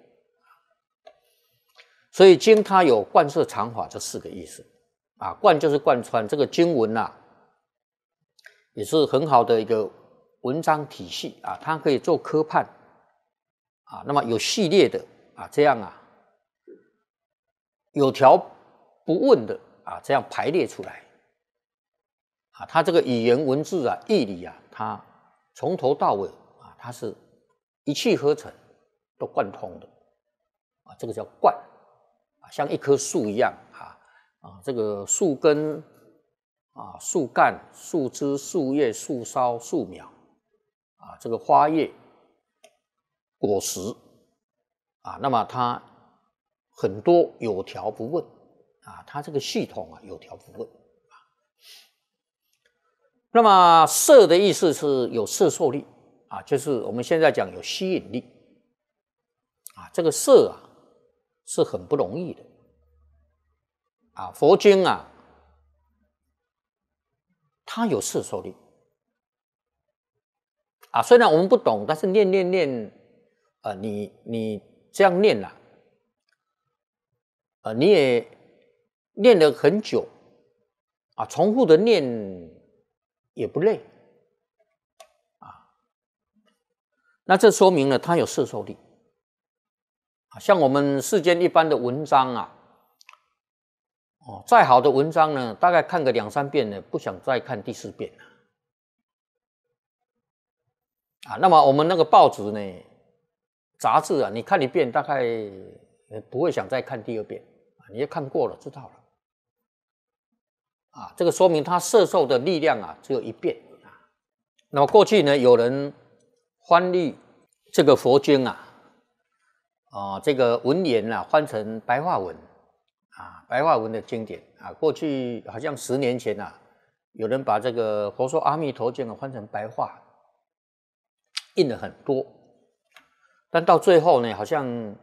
所以经它有贯彻常法这四个意思。啊，贯就是贯穿这个经文呐，也是很好的一个文章体系啊，它可以做科判啊，那么有系列的啊，这样啊，有条不紊的啊，这样排列出来啊，它这个语言文字啊，义理啊，它从头到尾啊，它是一气呵成，都贯通的啊，这个叫贯啊，像一棵树一样。啊，这个树根啊，树干、树枝、树叶、树梢、树苗啊，这个花叶、果实啊，那么它很多有条不紊啊，它这个系统啊有条不紊。那么色的意思是有色受力啊，就是我们现在讲有吸引力啊，这个色啊是很不容易的。啊，佛经啊，它有四受力啊。虽然我们不懂，但是念念念，啊，你你这样念了，啊，你也念了很久，啊，重复的念也不累，啊，那这说明了它有四受力啊。像我们世间一般的文章啊。哦，再好的文章呢，大概看个两三遍呢，不想再看第四遍了。啊，那么我们那个报纸呢、杂志啊，你看一遍大概不会想再看第二遍啊，你也看过了，知道了。啊，这个说明它摄受的力量啊，只有一遍啊。那么过去呢，有人翻译这个佛经啊，啊，这个文言啊，翻成白话文。啊，白话文的经典啊，过去好像十年前呐，有人把这个《佛说阿弥陀经》啊翻成白话，印了很多，但到最后呢，好像，嗯，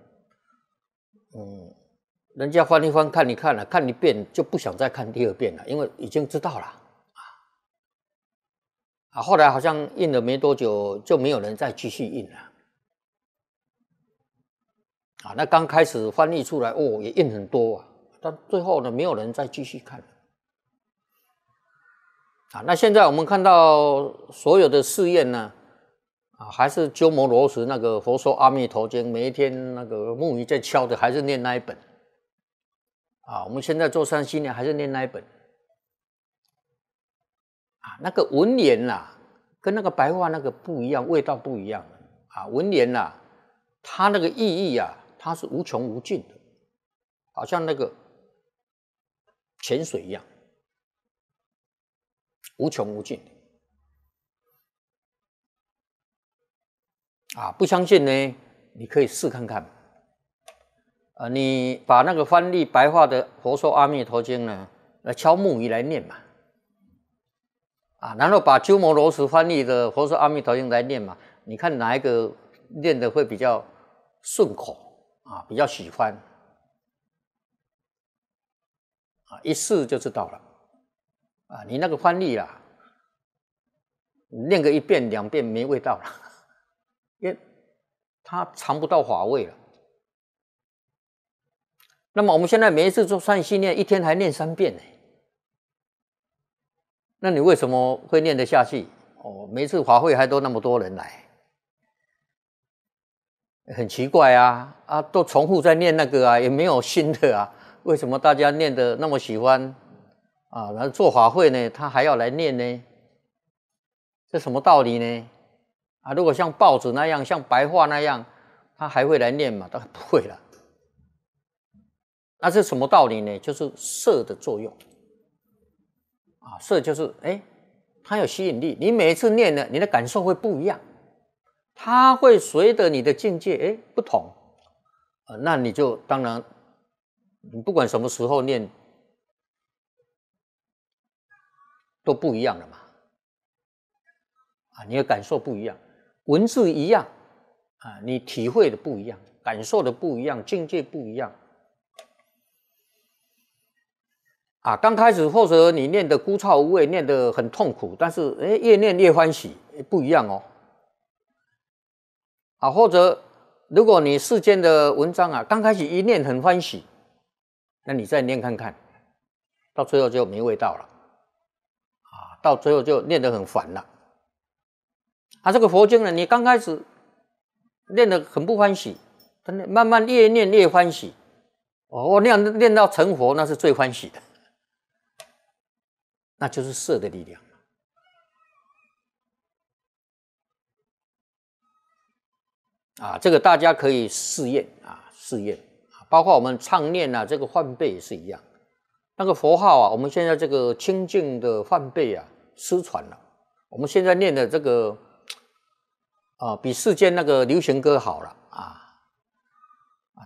人家翻一翻，看一看了，看一遍就不想再看第二遍了，因为已经知道了啊。啊，后来好像印了没多久，就没有人再继续印了。啊，那刚开始翻译出来哦，也印很多啊。到最后呢，没有人再继续看。啊，那现在我们看到所有的试验呢，啊，还是鸠摩罗什那个《佛说阿弥陀经》，每一天那个木鱼在敲的，还是念那一本。啊，我们现在做善心呢，还是念那一本。啊，那个文言呐，跟那个白话那个不一样，味道不一样。啊，文言呐，它那个意义啊，它是无穷无尽的，好像那个。潜水一样，无穷无尽啊！不相信呢？你可以试看看啊！你把那个翻译白话的《佛说阿弥陀经》呢，来敲木鱼来念嘛啊！然后把鸠摩罗什翻译的《佛说阿弥陀经》来念嘛，你看哪一个念的会比较顺口啊？比较喜欢。啊，一试就知道了，啊，你那个翻译啦，念个一遍两遍没味道了，因为他尝不到华味了。那么我们现在每一次做善心念，一天还念三遍呢，那你为什么会念得下去？哦，每次华会还都那么多人来，很奇怪啊啊，都重复在念那个啊，也没有新的啊。为什么大家念的那么喜欢啊？然后做法会呢，他还要来念呢？这什么道理呢？啊，如果像报纸那样，像白话那样，他还会来念吗？他然不会了。那是什么道理呢？就是色的作用。啊，色就是哎，它有吸引力。你每一次念呢，你的感受会不一样，它会随着你的境界哎不同。呃，那你就当然。你不管什么时候念，都不一样的嘛，啊，你的感受不一样，文字一样，啊，你体会的不一样，感受的不一样，境界不一样，啊，刚开始或者你念的枯燥无味，念的很痛苦，但是哎，越念越欢喜，不一样哦，啊，或者如果你世间的文章啊，刚开始一念很欢喜。那你再念看看，到最后就没味道了，啊，到最后就念得很烦了。他这个佛经呢，你刚开始念得很不欢喜，他慢慢越念越欢喜。哦，我念念到成佛，那是最欢喜的，那就是色的力量。啊，这个大家可以试验啊，试验。包括我们唱念啊，这个换背也是一样。那个佛号啊，我们现在这个清净的换背啊，失传了。我们现在念的这个啊，比世间那个流行歌好了啊，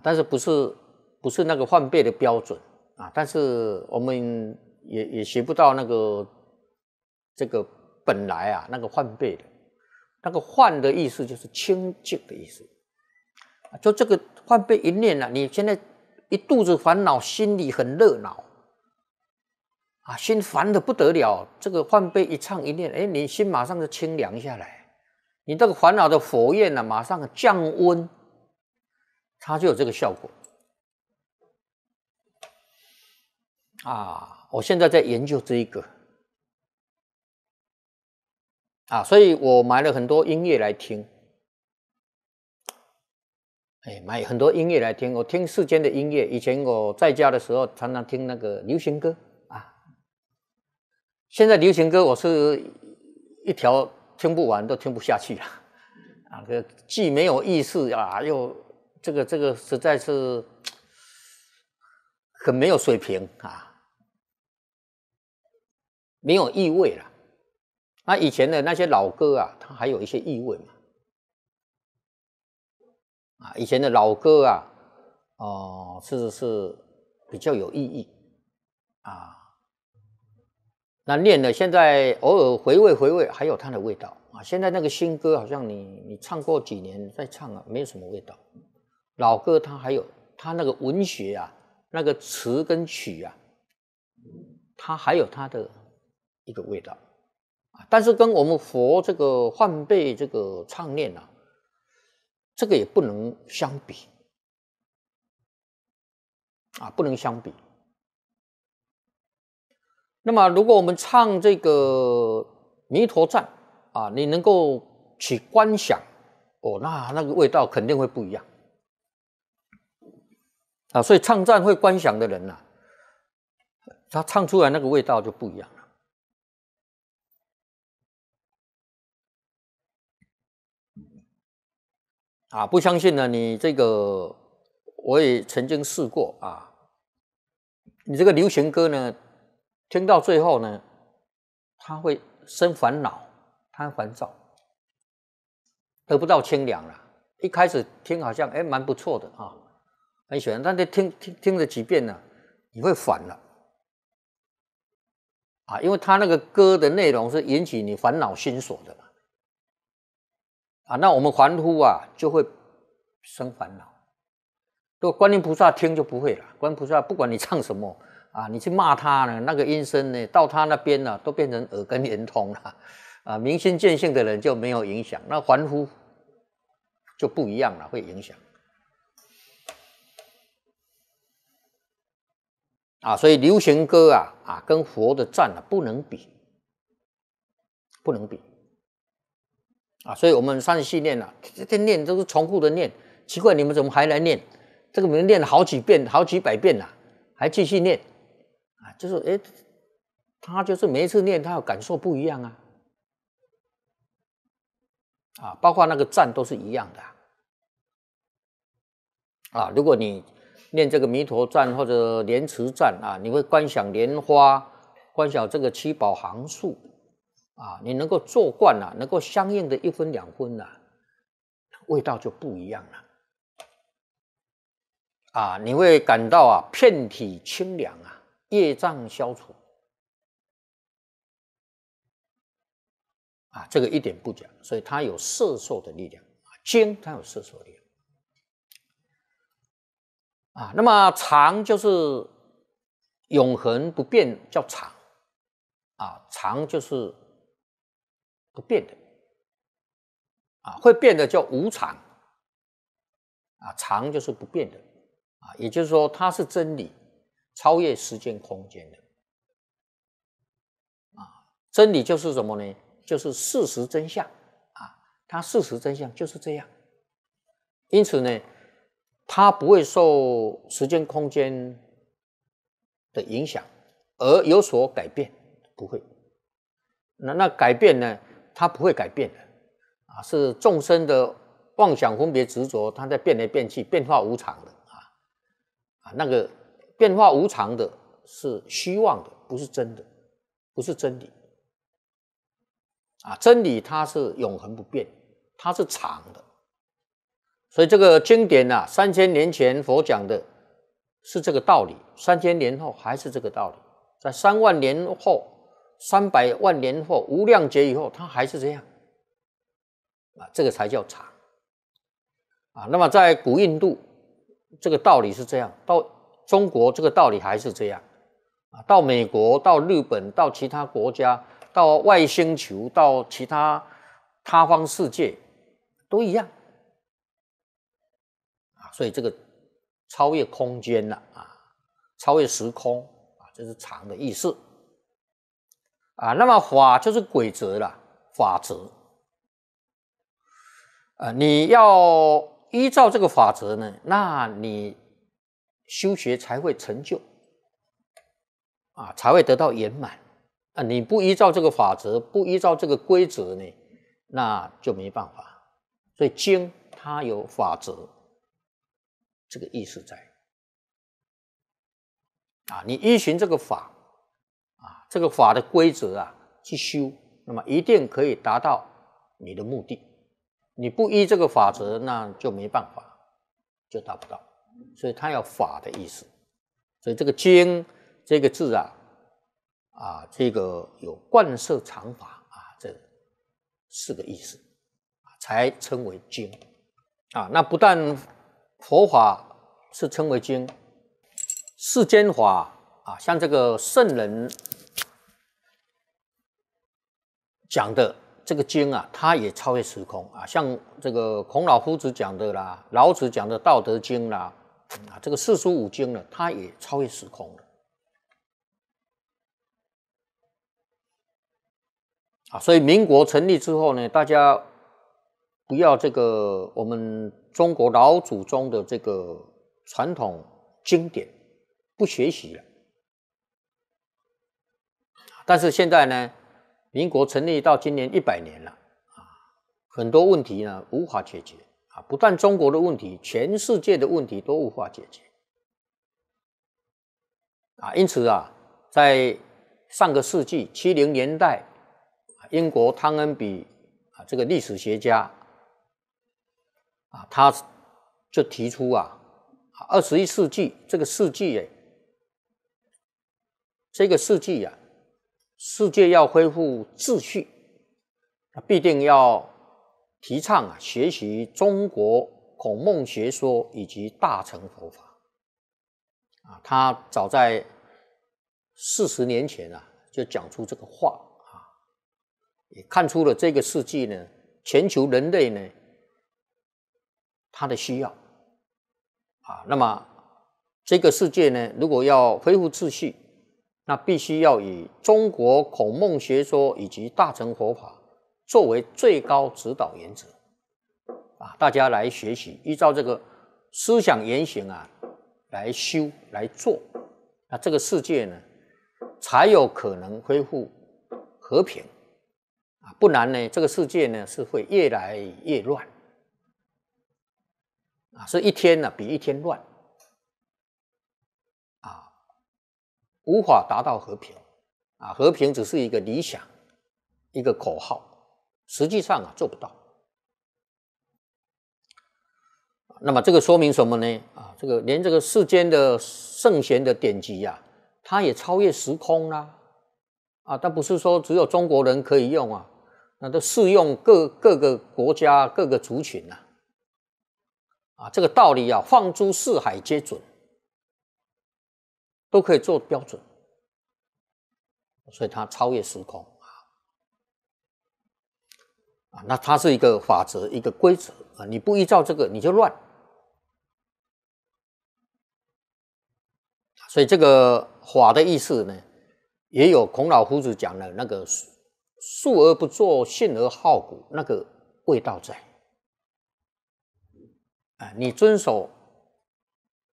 但是不是不是那个换背的标准啊？但是我们也也学不到那个这个本来啊，那个换背的，那个换的意思就是清净的意思。就这个换背一念了，你现在一肚子烦恼，心里很热闹，啊，心烦的不得了。这个换背一唱一念，哎，你心马上就清凉下来，你这个烦恼的火焰呢，马上降温，它就有这个效果。啊，我现在在研究这一个，啊，所以我买了很多音乐来听。哎，买很多音乐来听。我听世间的音乐，以前我在家的时候常常听那个流行歌啊。现在流行歌，我是一条听不完都听不下去了啊！个既没有意思啊，又这个这个实在是很没有水平啊，没有意味了。那以前的那些老歌啊，它还有一些意味嘛。啊，以前的老歌啊，哦，是是比较有意义啊。那念了，现在偶尔回味回味，还有它的味道啊。现在那个新歌，好像你你唱过几年再唱啊，没有什么味道。老歌它还有它那个文学啊，那个词跟曲啊，它还有它的一个味道啊。但是跟我们佛这个换背这个唱念啊，这个也不能相比，啊，不能相比。那么，如果我们唱这个弥陀赞啊，你能够起观想，哦，那那个味道肯定会不一样。啊，所以唱赞会观想的人呐，他唱出来那个味道就不一样。啊，不相信呢？你这个我也曾经试过啊。你这个流行歌呢，听到最后呢，他会生烦恼，他烦躁，得不到清凉了。一开始听好像哎蛮不错的啊，很喜欢，但听听听了几遍呢，你会烦了。啊，因为他那个歌的内容是引起你烦恼心锁的。啊，那我们凡夫啊，就会生烦恼。如果观音菩萨听就不会了。观音菩萨不管你唱什么啊，你去骂他呢，那个音声呢，到他那边呢，都变成耳根圆通了。啊，明心见性的人就没有影响，那凡夫就不一样了，会影响。啊，所以流行歌啊啊，跟佛的赞啊不能比，不能比。啊，所以我们三十训念了，天天念都是重复的念，奇怪你们怎么还来念？这个我练念了好几遍，好几百遍了，还继续念，啊，就是哎，他就是每一次念他感受不一样啊，啊，包括那个赞都是一样的，啊，如果你念这个弥陀赞或者莲池赞啊，你会观想莲花，观想这个七宝行树。啊，你能够做惯了，能够相应的一分两分了，味道就不一样了。啊，你会感到啊，遍体清凉啊，业障消除啊，这个一点不假。所以它有色受的力量啊，经它有色受力量啊。那么常就是永恒不变，叫常啊，常就是。不变的啊，会变的叫无常啊，常就是不变的啊，也就是说它是真理，超越时间空间的啊，真理就是什么呢？就是事实真相啊，它事实真相就是这样，因此呢，它不会受时间空间的影响而有所改变，不会。那那改变呢？它不会改变的，啊，是众生的妄想分别执着，它在变来变去，变化无常的啊，啊，那个变化无常的是虚妄的，不是真的，不是真理，啊，真理它是永恒不变，它是常的，所以这个经典呢，三千年前佛讲的是这个道理，三千年后还是这个道理，在三万年后。三百万年后，无量劫以后，它还是这样啊，这个才叫长啊。那么在古印度，这个道理是这样；到中国，这个道理还是这样啊；到美国，到日本，到其他国家，到外星球，到其他他方世界，都一样啊。所以这个超越空间了啊，超越时空啊，这是长的意思。啊，那么法就是规则了，法则。啊，你要依照这个法则呢，那你修学才会成就，啊，才会得到圆满。啊，你不依照这个法则，不依照这个规则呢，那就没办法。所以经它有法则，这个意思在。啊，你依循这个法。这个法的规则啊，去修，那么一定可以达到你的目的。你不依这个法则，那就没办法，就达不到。所以它要法的意思。所以这个经这个字啊，啊，这个有贯彻常法啊，这四个意思才称为经啊。那不但佛法是称为经，世间法啊，像这个圣人。讲的这个经啊，它也超越时空啊。像这个孔老夫子讲的啦，老子讲的《道德经》啦，啊，这个四书五经呢，它也超越时空啊，所以民国成立之后呢，大家不要这个我们中国老祖宗的这个传统经典不学习了。但是现在呢？民国成立到今年一百年了啊，很多问题呢无法解决啊，不但中国的问题，全世界的问题都无法解决啊。因此啊，在上个世纪七零年代，英国汤恩比啊这个历史学家啊，他就提出啊，二十一世纪这个世纪耶，这个世纪呀。世界要恢复秩序，必定要提倡啊，学习中国孔孟学说以及大乘佛法。啊，他早在四十年前啊，就讲出这个话啊，也看出了这个世纪呢，全球人类呢，他的需要啊。那么这个世界呢，如果要恢复秩序。那必须要以中国孔孟学说以及大乘佛法作为最高指导原则，啊，大家来学习，依照这个思想言行啊来修来做，那这个世界呢才有可能恢复和平，啊，不然呢这个世界呢是会越来越乱，啊，是一天呢比一天乱。无法达到和平啊！和平只是一个理想，一个口号，实际上啊做不到。那么这个说明什么呢？啊，这个连这个世间的圣贤的典籍呀，它也超越时空啦！啊，它不是说只有中国人可以用啊，那都适用各各个国家各个族群呐！啊，这个道理啊，放诸四海皆准。都可以做标准，所以它超越时空啊！啊，那它是一个法则，一个规则啊！你不依照这个，你就乱。所以这个法的意思呢，也有孔老夫子讲的那个“述而不作，信而好古”那个味道在。啊，你遵守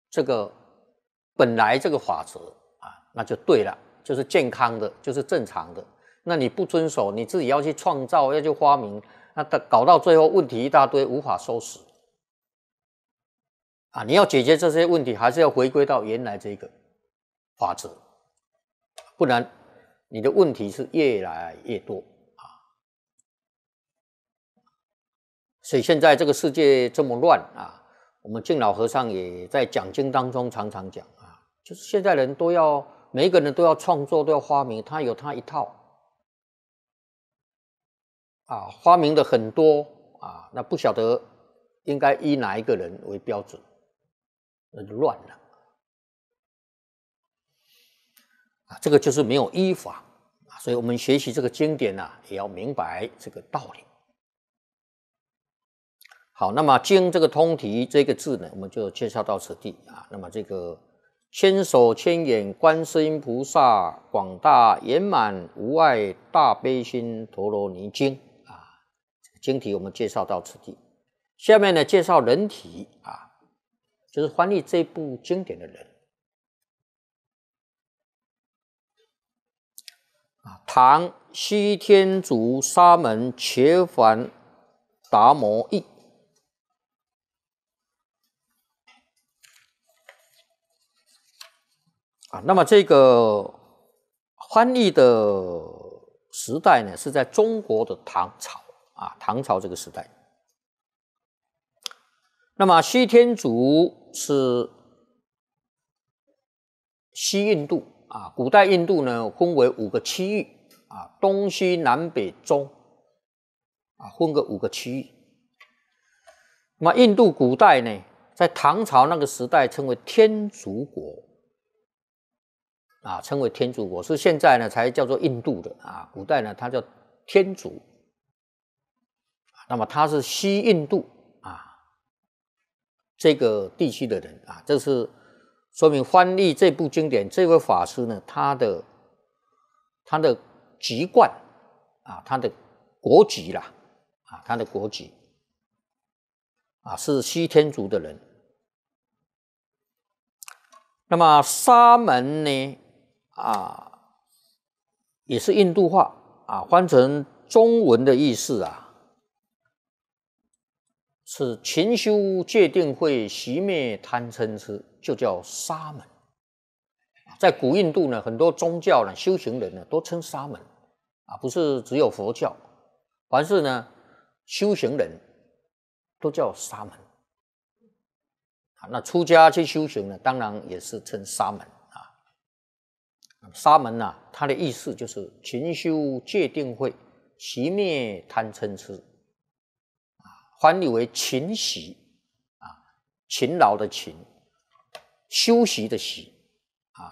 这个。本来这个法则啊，那就对了，就是健康的，就是正常的。那你不遵守，你自己要去创造，要去发明，那搞到最后问题一大堆，无法收拾啊！你要解决这些问题，还是要回归到原来这个法则，不然你的问题是越来越多啊。所以现在这个世界这么乱啊，我们敬老和尚也在讲经当中常常讲。就是现在人都要，每一个人都要创作，都要发明，他有他一套，啊，发明的很多啊，那不晓得应该依哪一个人为标准，那就乱了，啊，这个就是没有依法，所以我们学习这个经典呢，也要明白这个道理。好，那么经这个通题这个字呢，我们就介绍到此地啊，那么这个。千手千眼观世音菩萨广大圆满无碍大悲心陀罗尼经啊，经题我们介绍到此地，下面呢介绍人体啊，就是翻译这部经典的人啊，唐西天竺沙门伽梵达摩意。啊，那么这个翻译的时代呢，是在中国的唐朝啊，唐朝这个时代。那么西天竺是西印度啊，古代印度呢分为五个区域啊，东西南北中啊，分个五个区域。那么印度古代呢，在唐朝那个时代称为天竺国。啊，称为天竺国，是现在呢才叫做印度的啊。古代呢，它叫天竺。那么它是西印度啊这个地区的人啊，这是说明翻译这部经典，这位法师呢，他的他的籍贯啊，他的国籍啦啊，他的国籍啊，是西天竺的人。那么沙门呢？啊，也是印度话啊，翻成中文的意思啊，是勤修戒定慧，习灭贪嗔痴，就叫沙门。在古印度呢，很多宗教呢，修行人呢，都称沙门啊，不是只有佛教，凡是呢，修行人都叫沙门。啊。那出家去修行呢，当然也是称沙门。沙门呐，他的意思就是勤修戒定慧，习灭贪嗔痴啊。翻译为勤习啊，勤劳的勤，修习的习啊，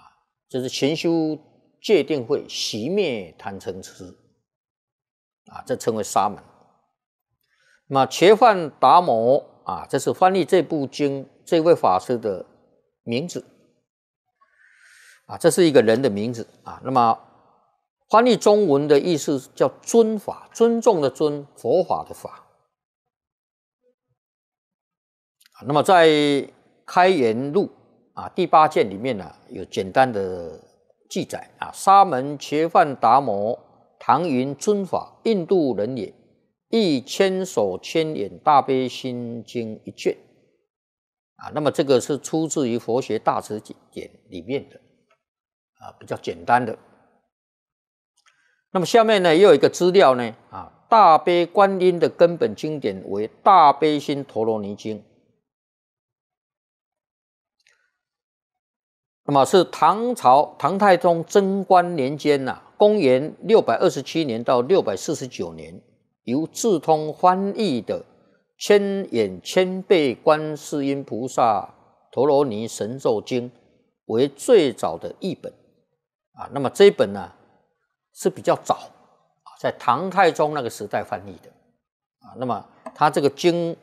就是勤修戒定慧，习灭贪嗔痴啊，这称为沙门。那么，却患达摩啊，这是翻译这部经这位法师的名字。啊，这是一个人的名字啊。那么翻译中文的意思叫“尊法”，尊重的“尊”，佛法的“法”。啊，那么在《开元录》啊第八卷里面呢，有简单的记载啊。沙门切饭达摩，唐云尊法，印度人也，一千手千眼大悲心经一卷。啊，那么这个是出自于《佛学大辞典》里面的。啊，比较简单的。那么下面呢，又有一个资料呢。啊，大悲观音的根本经典为《大悲心陀罗尼经》，那么是唐朝唐太宗贞观年间呐，公元六百二十七年到六百四十九年，由智通翻译的《千眼千倍观世音菩萨陀罗尼神咒经》为最早的译本。啊，那么这一本呢是比较早啊，在唐太宗那个时代翻译的啊。那么它这个经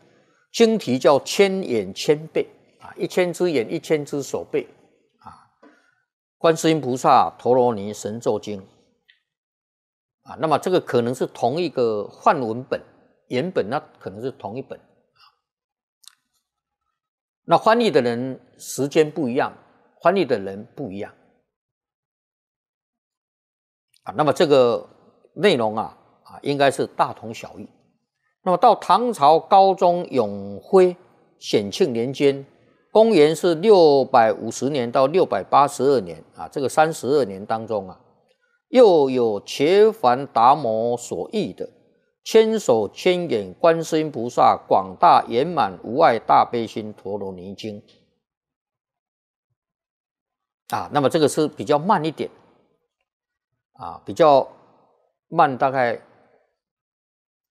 经题叫《千眼千倍”啊，一千只眼，一千只手背啊，《观世音菩萨陀罗尼神咒经》啊。那么这个可能是同一个梵文本原本，那可能是同一本啊。那翻译的人时间不一样，翻译的人不一样。那么这个内容啊啊应该是大同小异。那么到唐朝高宗永徽显庆年间，公元是六百五十年到六百八十二年啊，这个三十二年当中啊，又有伽凡达摩所译的《千手千眼观世音菩萨广大圆满无碍大悲心陀罗尼经》啊，那么这个是比较慢一点。啊，比较慢，大概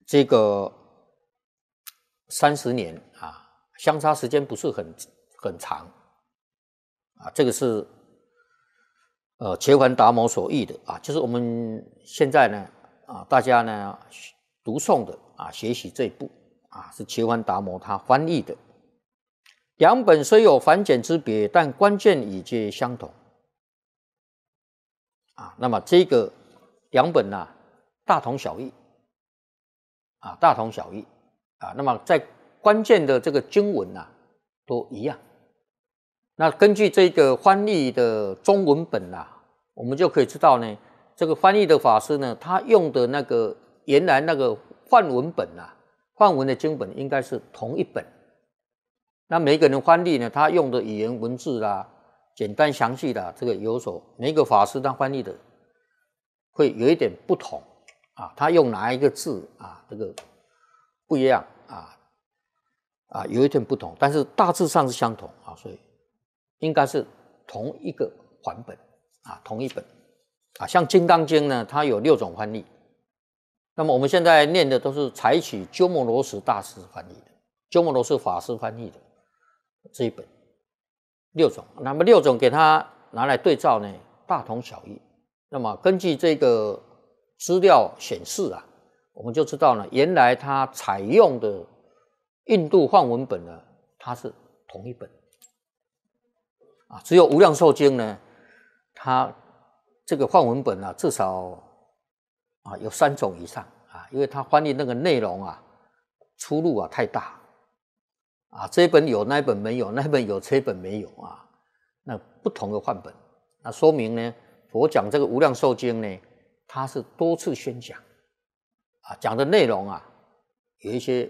这个三十年啊，相差时间不是很很长啊。这个是呃，切幻达摩所译的啊，就是我们现在呢啊，大家呢读诵的啊，学习这一部啊，是切幻达摩他翻译的。两本虽有繁简之别，但关键以皆相同。啊，那么这个两本呢，大同小异，啊，大同小异，啊，那么在关键的这个经文呐，都一样。那根据这个翻译的中文本啊，我们就可以知道呢，这个翻译的法师呢，他用的那个原来那个梵文本呐，梵文的经本应该是同一本。那每个人翻译呢，他用的语言文字啦。简单详细的这个有所每个法师他翻译的会有一点不同啊，他用哪一个字啊，这个不一样啊啊，有一点不同，但是大致上是相同啊，所以应该是同一个版本啊，同一本啊，像《金刚经》呢，它有六种翻译，那么我们现在念的都是采取鸠摩罗什大师翻译的，鸠摩罗什法师翻译的这一本。六种，那么六种给它拿来对照呢，大同小异。那么根据这个资料显示啊，我们就知道呢，原来它采用的印度梵文本呢，它是同一本啊。只有《无量寿经》呢，它这个梵文本啊，至少啊有三种以上啊，因为它翻译那个内容啊，出入啊太大。啊，这一本有，那一本没有，那一本有，这一本没有啊。那不同的范本，那说明呢，佛讲这个无量寿经呢，他是多次宣讲啊，讲的内容啊，有一些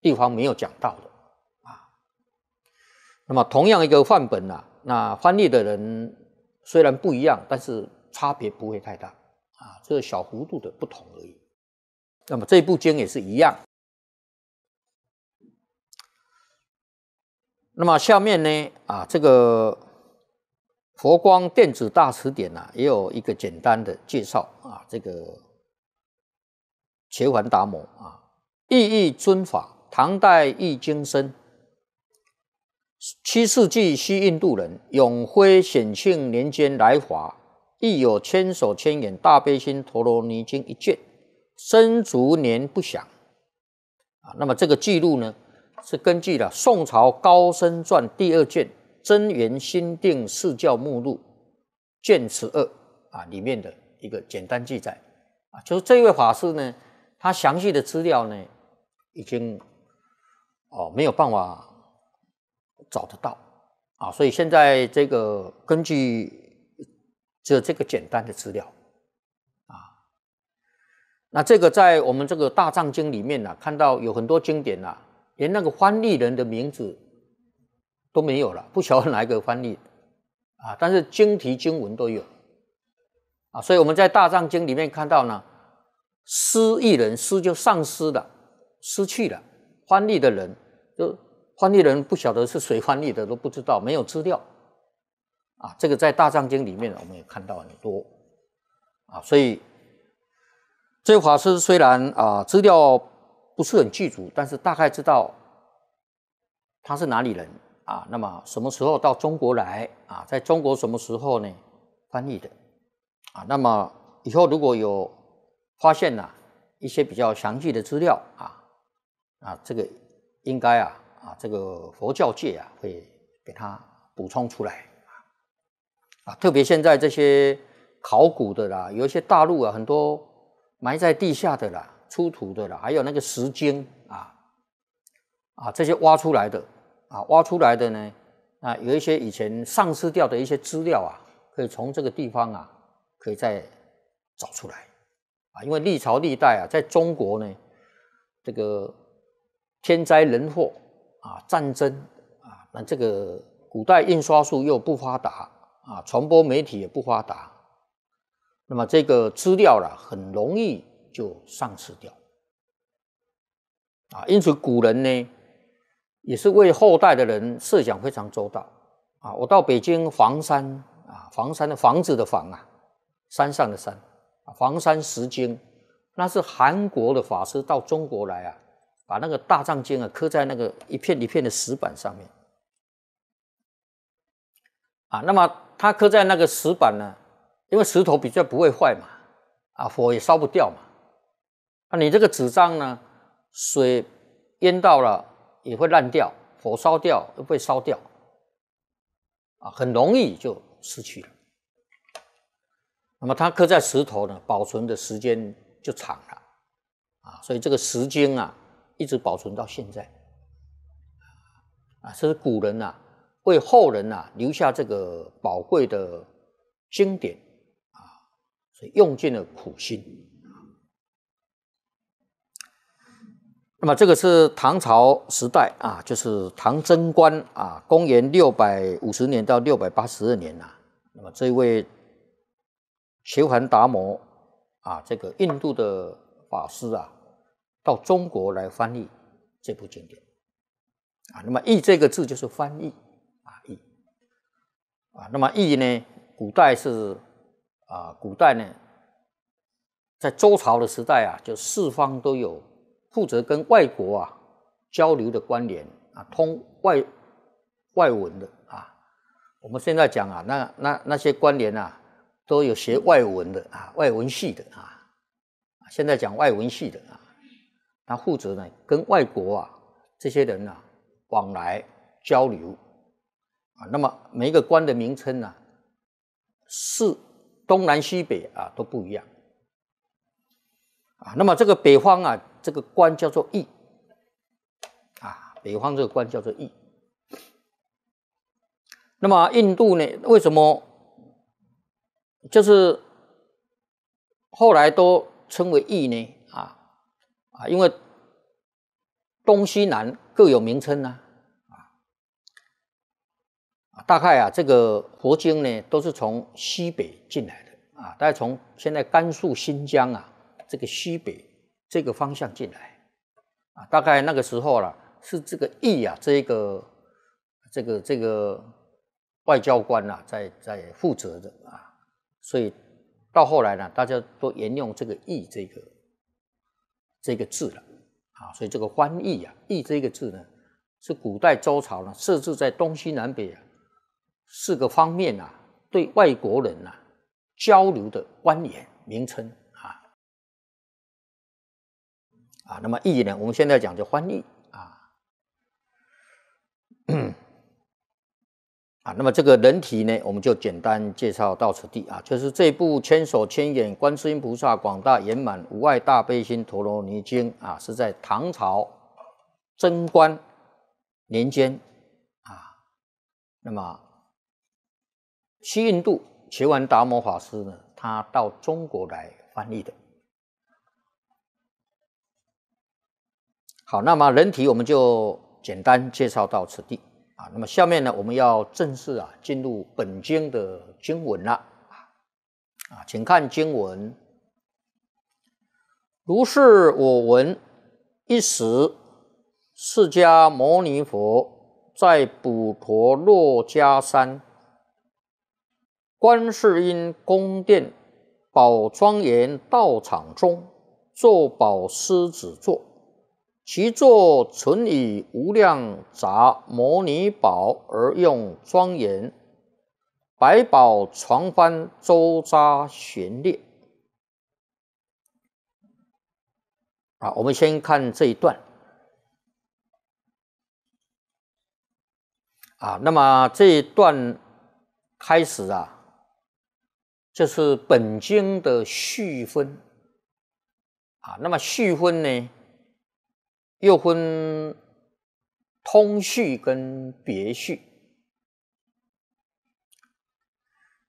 地方没有讲到的啊。那么同样一个范本啊，那翻译的人虽然不一样，但是差别不会太大啊，这个小幅度的不同而已。那么这部经也是一样。那么下面呢？啊，这个《佛光电子大辞典》呢，也有一个简单的介绍啊。这个，觉幻达摩啊，意译尊法，唐代易经生。七世纪西印度人，永辉显庆年间来华，亦有《千手千眼大悲心陀罗尼经》一卷，生卒年不详。啊，那么这个记录呢？是根据了宋朝高僧传第二卷《真元新定释教目录》卷十二啊里面的一个简单记载啊，就是这位法师呢，他详细的资料呢已经哦没有办法找得到啊，所以现在这个根据只有这个简单的资料啊，那这个在我们这个大藏经里面呢，看到有很多经典呐。连那个翻译人的名字都没有了，不晓得哪一个翻译啊，但是经题经文都有啊，所以我们在《大藏经》里面看到呢，失一人失就丧失了，失去了翻译的人，就翻译人不晓得是谁翻译的都不知道，没有资料啊，这个在《大藏经》里面我们也看到很多啊，所以这法师虽然啊资料。不是很具足，但是大概知道他是哪里人啊？那么什么时候到中国来啊？在中国什么时候呢？翻译的啊？那么以后如果有发现呢一些比较详细的资料啊啊，这个应该啊啊，这个佛教界啊会给他补充出来啊啊，特别现在这些考古的啦，有一些大陆啊很多埋在地下的啦。出土的了，还有那个时间啊啊，这些挖出来的啊，挖出来的呢啊，有一些以前丧失掉的一些资料啊，可以从这个地方啊，可以再找出来啊，因为历朝历代啊，在中国呢，这个天灾人祸啊，战争啊，那这个古代印刷术又不发达啊，传播媒体也不发达，那么这个资料啦，很容易。就丧失掉，啊，因此古人呢也是为后代的人设想非常周到，啊，我到北京房山啊，房山的房子的房啊，山上的山，房山石经，那是韩国的法师到中国来啊，把那个大藏经啊刻在那个一片一片的石板上面，啊，那么他刻在那个石板呢，因为石头比较不会坏嘛，啊，火也烧不掉嘛。那你这个纸张呢？水淹到了也会烂掉，火烧掉又会烧掉，啊，很容易就失去了。那么它刻在石头呢，保存的时间就长了，啊，所以这个时间啊，一直保存到现在，啊，这是古人啊，为后人啊留下这个宝贵的经典啊，所以用尽了苦心。那么这个是唐朝时代啊，就是唐贞观啊，公元六百五十年到六百八十二年呐。那么这位求凡达摩啊，这个印度的法师啊，到中国来翻译这部经典啊。那么译这个字就是翻译啊译啊。那么译呢，古代是啊，古代呢，在周朝的时代啊，就四方都有。负责跟外国啊交流的关联啊，通外外文的啊，我们现在讲啊，那那那些关联啊，都有学外文的啊，外文系的啊，现在讲外文系的啊，他负责呢跟外国啊这些人啊往来交流啊，那么每一个官的名称呢，是东南西北啊都不一样。啊，那么这个北方啊，这个官叫做义，啊，北方这个官叫做义。那么印度呢，为什么就是后来都称为义呢？啊啊，因为东西南各有名称呢，啊，大概啊，这个佛经呢，都是从西北进来的啊，大概从现在甘肃新疆啊。这个西北这个方向进来啊，大概那个时候了，是这个义呀，这个这个这个外交官呐，在在负责的啊，所以到后来呢，大家都沿用这个“义这个这个字了啊，所以这个“翻译”啊，译”这个字呢，是古代周朝呢设置在东西南北四个方面啊，对外国人呐交流的官员名称。啊，那么译呢？我们现在讲就翻译啊，啊，那么这个人体呢，我们就简单介绍到此地啊，就是这部《千手千眼观世音菩萨广大圆满无碍大悲心陀罗尼经》啊，是在唐朝贞观年间啊，那么西印度求完达摩法师呢，他到中国来翻译的。好，那么人体我们就简单介绍到此地啊。那么下面呢，我们要正式啊进入本经的经文了啊，请看经文：如是我闻，一时，释迦牟尼佛在普陀珞迦山，观世音宫殿宝庄严道场中，坐宝狮子座。其作存以无量杂摩尼宝而用庄严，百宝床翻周匝悬列。啊，我们先看这一段。啊，那么这一段开始啊，就是本经的序分。啊，那么序分呢？又分通序跟别序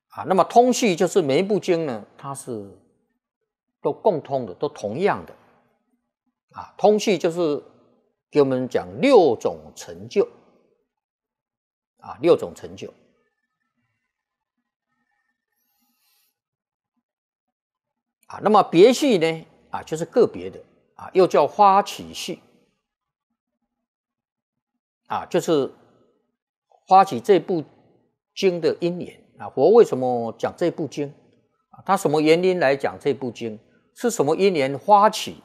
啊，那么通序就是每一部经呢，它是都共通的，都同样的啊。通序就是给我们讲六种成就啊，六种成就啊。那么别序呢，啊，就是个别的啊，又叫花起序。啊，就是发起这部经的因缘啊，佛为什么讲这部经啊？他什么原因来讲这部经？是什么因缘发起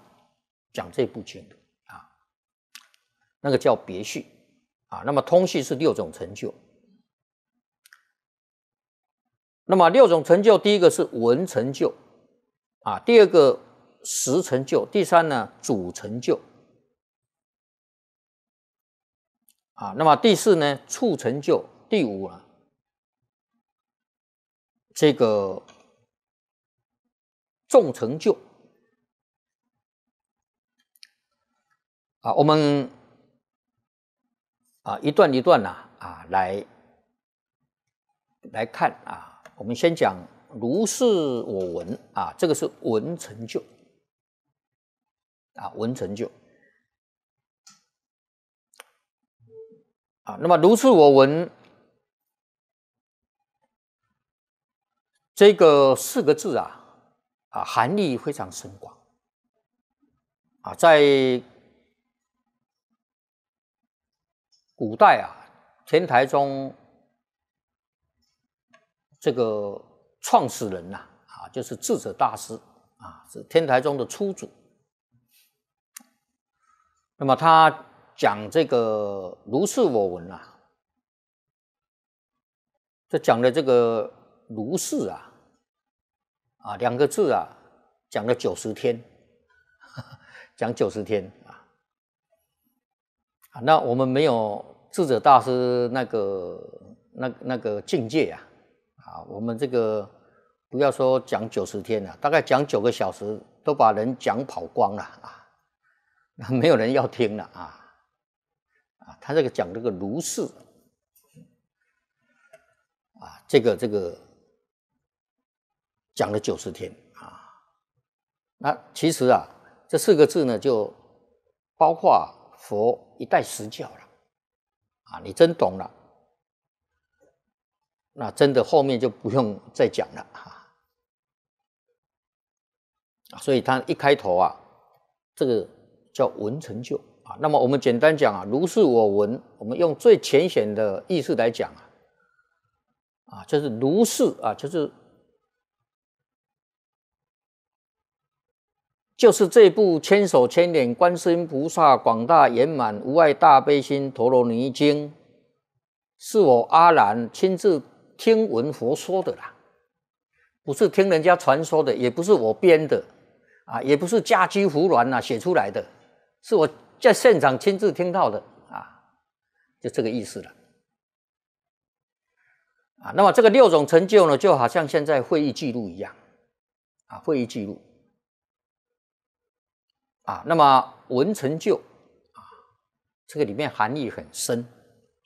讲这部经的啊？那个叫别序啊。那么通序是六种成就。那么六种成就，第一个是文成就啊，第二个实成就，第三呢主成就。啊，那么第四呢？促成就。第五啊，这个重成就。啊，我们啊，一段一段呢，啊，来来看啊，我们先讲如是我闻啊，这个是闻成就啊，闻成就。啊，那么“如是我闻”这个四个字啊，啊，含义非常深广。啊，在古代啊，天台宗这个创始人呐，啊，就是智者大师啊，是天台宗的初祖。那么他。讲这个如是我闻啊，这讲的这个如是啊，啊两个字啊，讲了九十天，讲九十天啊，啊那我们没有智者大师那个那那个境界啊，啊我们这个不要说讲九十天了，大概讲九个小时都把人讲跑光了啊，那 没有人要听了啊。啊，他这个讲这个如是，啊，这个这个讲了九十天啊，那其实啊，这四个字呢，就包括佛一代十教了，啊，你真懂了，那真的后面就不用再讲了哈、啊，所以他一开头啊，这个叫文成就。啊，那么我们简单讲啊，如是我闻，我们用最浅显的意思来讲啊，啊，就是如是啊，就是就是这部《千手千脸观世音菩萨广大圆满无碍大悲心陀罗尼经》，是我阿兰亲自听闻佛说的啦，不是听人家传说的，也不是我编的啊，也不是家居胡乱呐写出来的，是我。在现场亲自听到的啊，就这个意思了啊。那么这个六种成就呢，就好像现在会议记录一样啊，会议记录啊。那么文成就啊，这个里面含义很深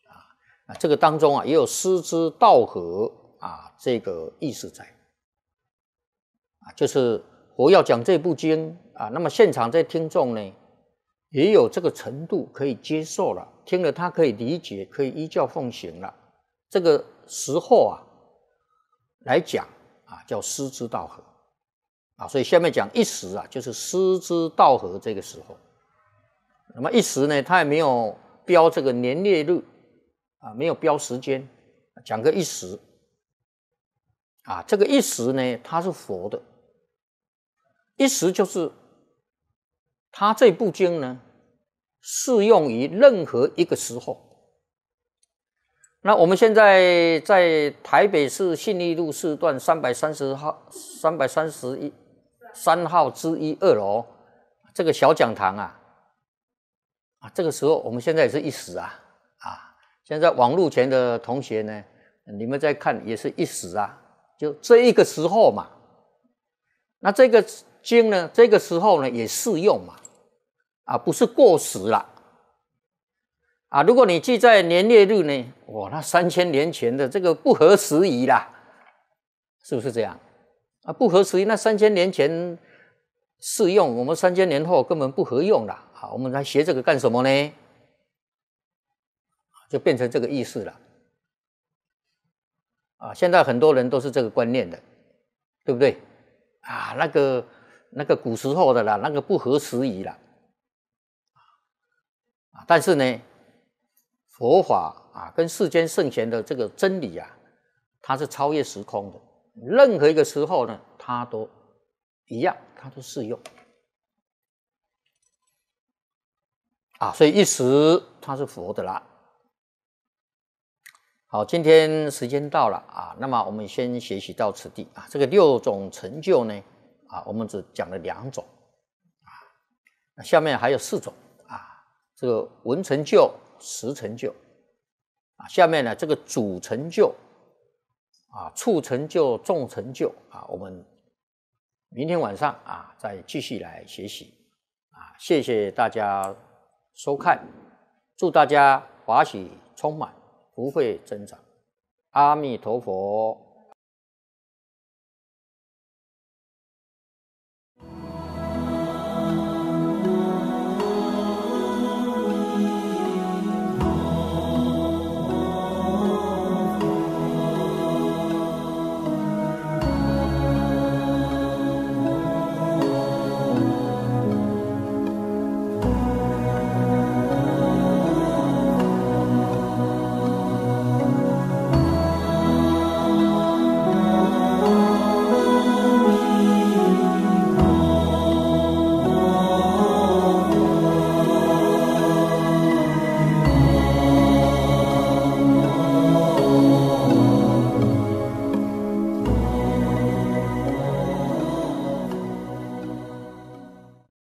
啊啊，这个当中啊也有师之道合啊这个意思在啊，就是我要讲这部经啊，那么现场在听众呢。也有这个程度可以接受了，听了他可以理解，可以依教奉行了。这个时候啊，来讲啊，叫师之道合啊，所以下面讲一时啊，就是师之道合这个时候。那么一时呢，他也没有标这个年月日啊，没有标时间，讲个一时啊，这个一时呢，它是佛的一时就是。他这部经呢，适用于任何一个时候。那我们现在在台北市信义路四段三百三十号三百三十一三号之一二楼这个小讲堂啊，啊，这个时候我们现在也是一时啊啊，现在网络前的同学呢，你们在看也是一时啊，就这一个时候嘛。那这个经呢，这个时候呢也适用嘛。啊，不是过时了，啊，如果你记在年月日呢？哇，那三千年前的这个不合时宜啦，是不是这样？啊，不合时宜，那三千年前适用，我们三千年后根本不合用了啊！我们来学这个干什么呢？就变成这个意思了，啊，现在很多人都是这个观念的，对不对？啊，那个那个古时候的啦，那个不合时宜了。但是呢，佛法啊，跟世间圣贤的这个真理啊，它是超越时空的。任何一个时候呢，它都一样，它都适用。啊，所以一时它是佛的啦。好，今天时间到了啊，那么我们先学习到此地啊。这个六种成就呢，啊，我们只讲了两种啊，下面还有四种。这个文成就、实成就，啊，下面呢这个主成就、啊促成就、重成就，啊，我们明天晚上啊再继续来学习，啊，谢谢大家收看，祝大家法喜充满，福慧增长，阿弥陀佛。